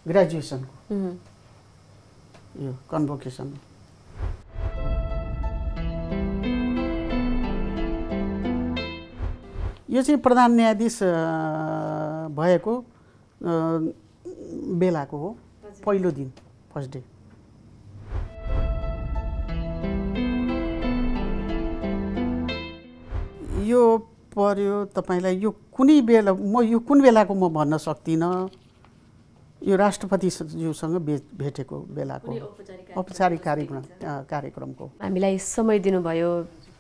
ग्रेजुएसनको यो कन्भोकेसन यो चाहिँ प्रधान न्यायाधीश भएको बेलाको हो पहिलो दिन फर्स्ट डे यो पर्यो तपाईँलाई यो कुनै बेला म यो कुन बेलाको म भन्न सक्दिनँ यो राष्ट्रपतिज्यूसँग भे भेटेको बेलाको औपचारिक कार्यक्रम कार्यक्रमको हामीलाई समय दिनुभयो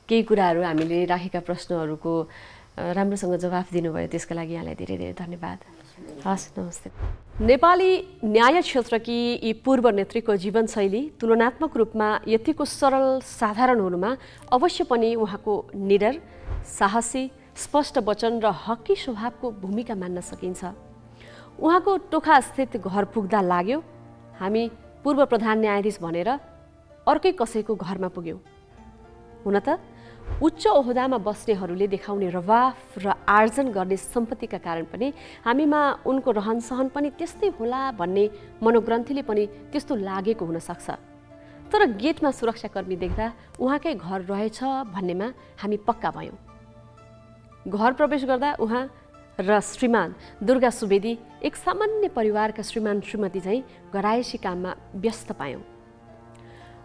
केही कुराहरू हामीले राखेका प्रश्नहरूको राम्रोसँग जवाफ दिनुभयो त्यसका लागि यहाँलाई धेरै धेरै धन्यवाद हस् नमस्ते नेपाली न्याय क्षेत्रकी यी पूर्व नेत्रीको जीवनशैली तुलनात्मक रूपमा यतिको सरल साधारण हुनुमा अवश्य पनि उहाँको निडर साहसी स्पष्ट वचन र हक्की स्वभावको भूमिका मान्न सकिन्छ उहाँको टोखास्थित घर पुग्दा लाग्यो हामी पूर्व प्रधान न्यायाधीश भनेर अर्कै कसैको घरमा पुग्यौँ हुन त उच्च ओहदामा बस्नेहरूले देखाउने रवाफ र आर्जन गर्ने सम्पत्तिका कारण पनि हामीमा उनको रहन सहन पनि त्यस्तै होला भन्ने मनोग्रन्थीले पनि त्यस्तो लागेको हुनसक्छ तर गेटमा सुरक्षाकर्मी देख्दा उहाँकै घर रहेछ भन्नेमा हामी पक्का भयौँ घर प्रवेश गर्दा उहाँ र श्रीमान दुर्गा सुवेदी एक सामान्य परिवारका श्रीमान श्रीमती झैँ घरायसी काममा व्यस्त पायौँ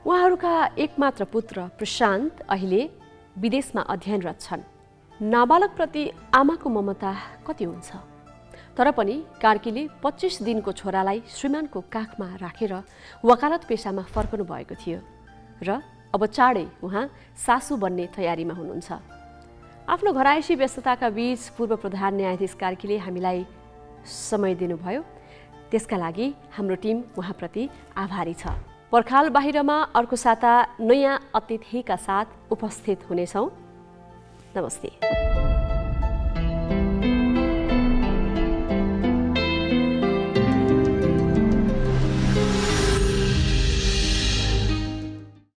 उहाँहरूका एकमात्र पुत्र प्रशान्त अहिले विदेशमा अध्ययनरत छन् नाबालकप्रति आमाको ममता कति हुन्छ तर पनि कार्कीले पच्चिस दिनको छोरालाई श्रीमानको काखमा राखेर वकालत पेसामा फर्कनु भएको थियो र अब चाँडै उहाँ सासु बन्ने तयारीमा हुनुहुन्छ आफ्नो घरायसी व्यस्तताका बीच पूर्व प्रधान न्यायाधीश कार्कीले हामीलाई समय दिनुभयो त्यसका लागि हाम्रो टिम उहाँप्रति आभारी छ पर्खाल बाहिरमा अर्को साता नयाँ अतिथिका साथ उपस्थित हुनेछौँ नमस्ते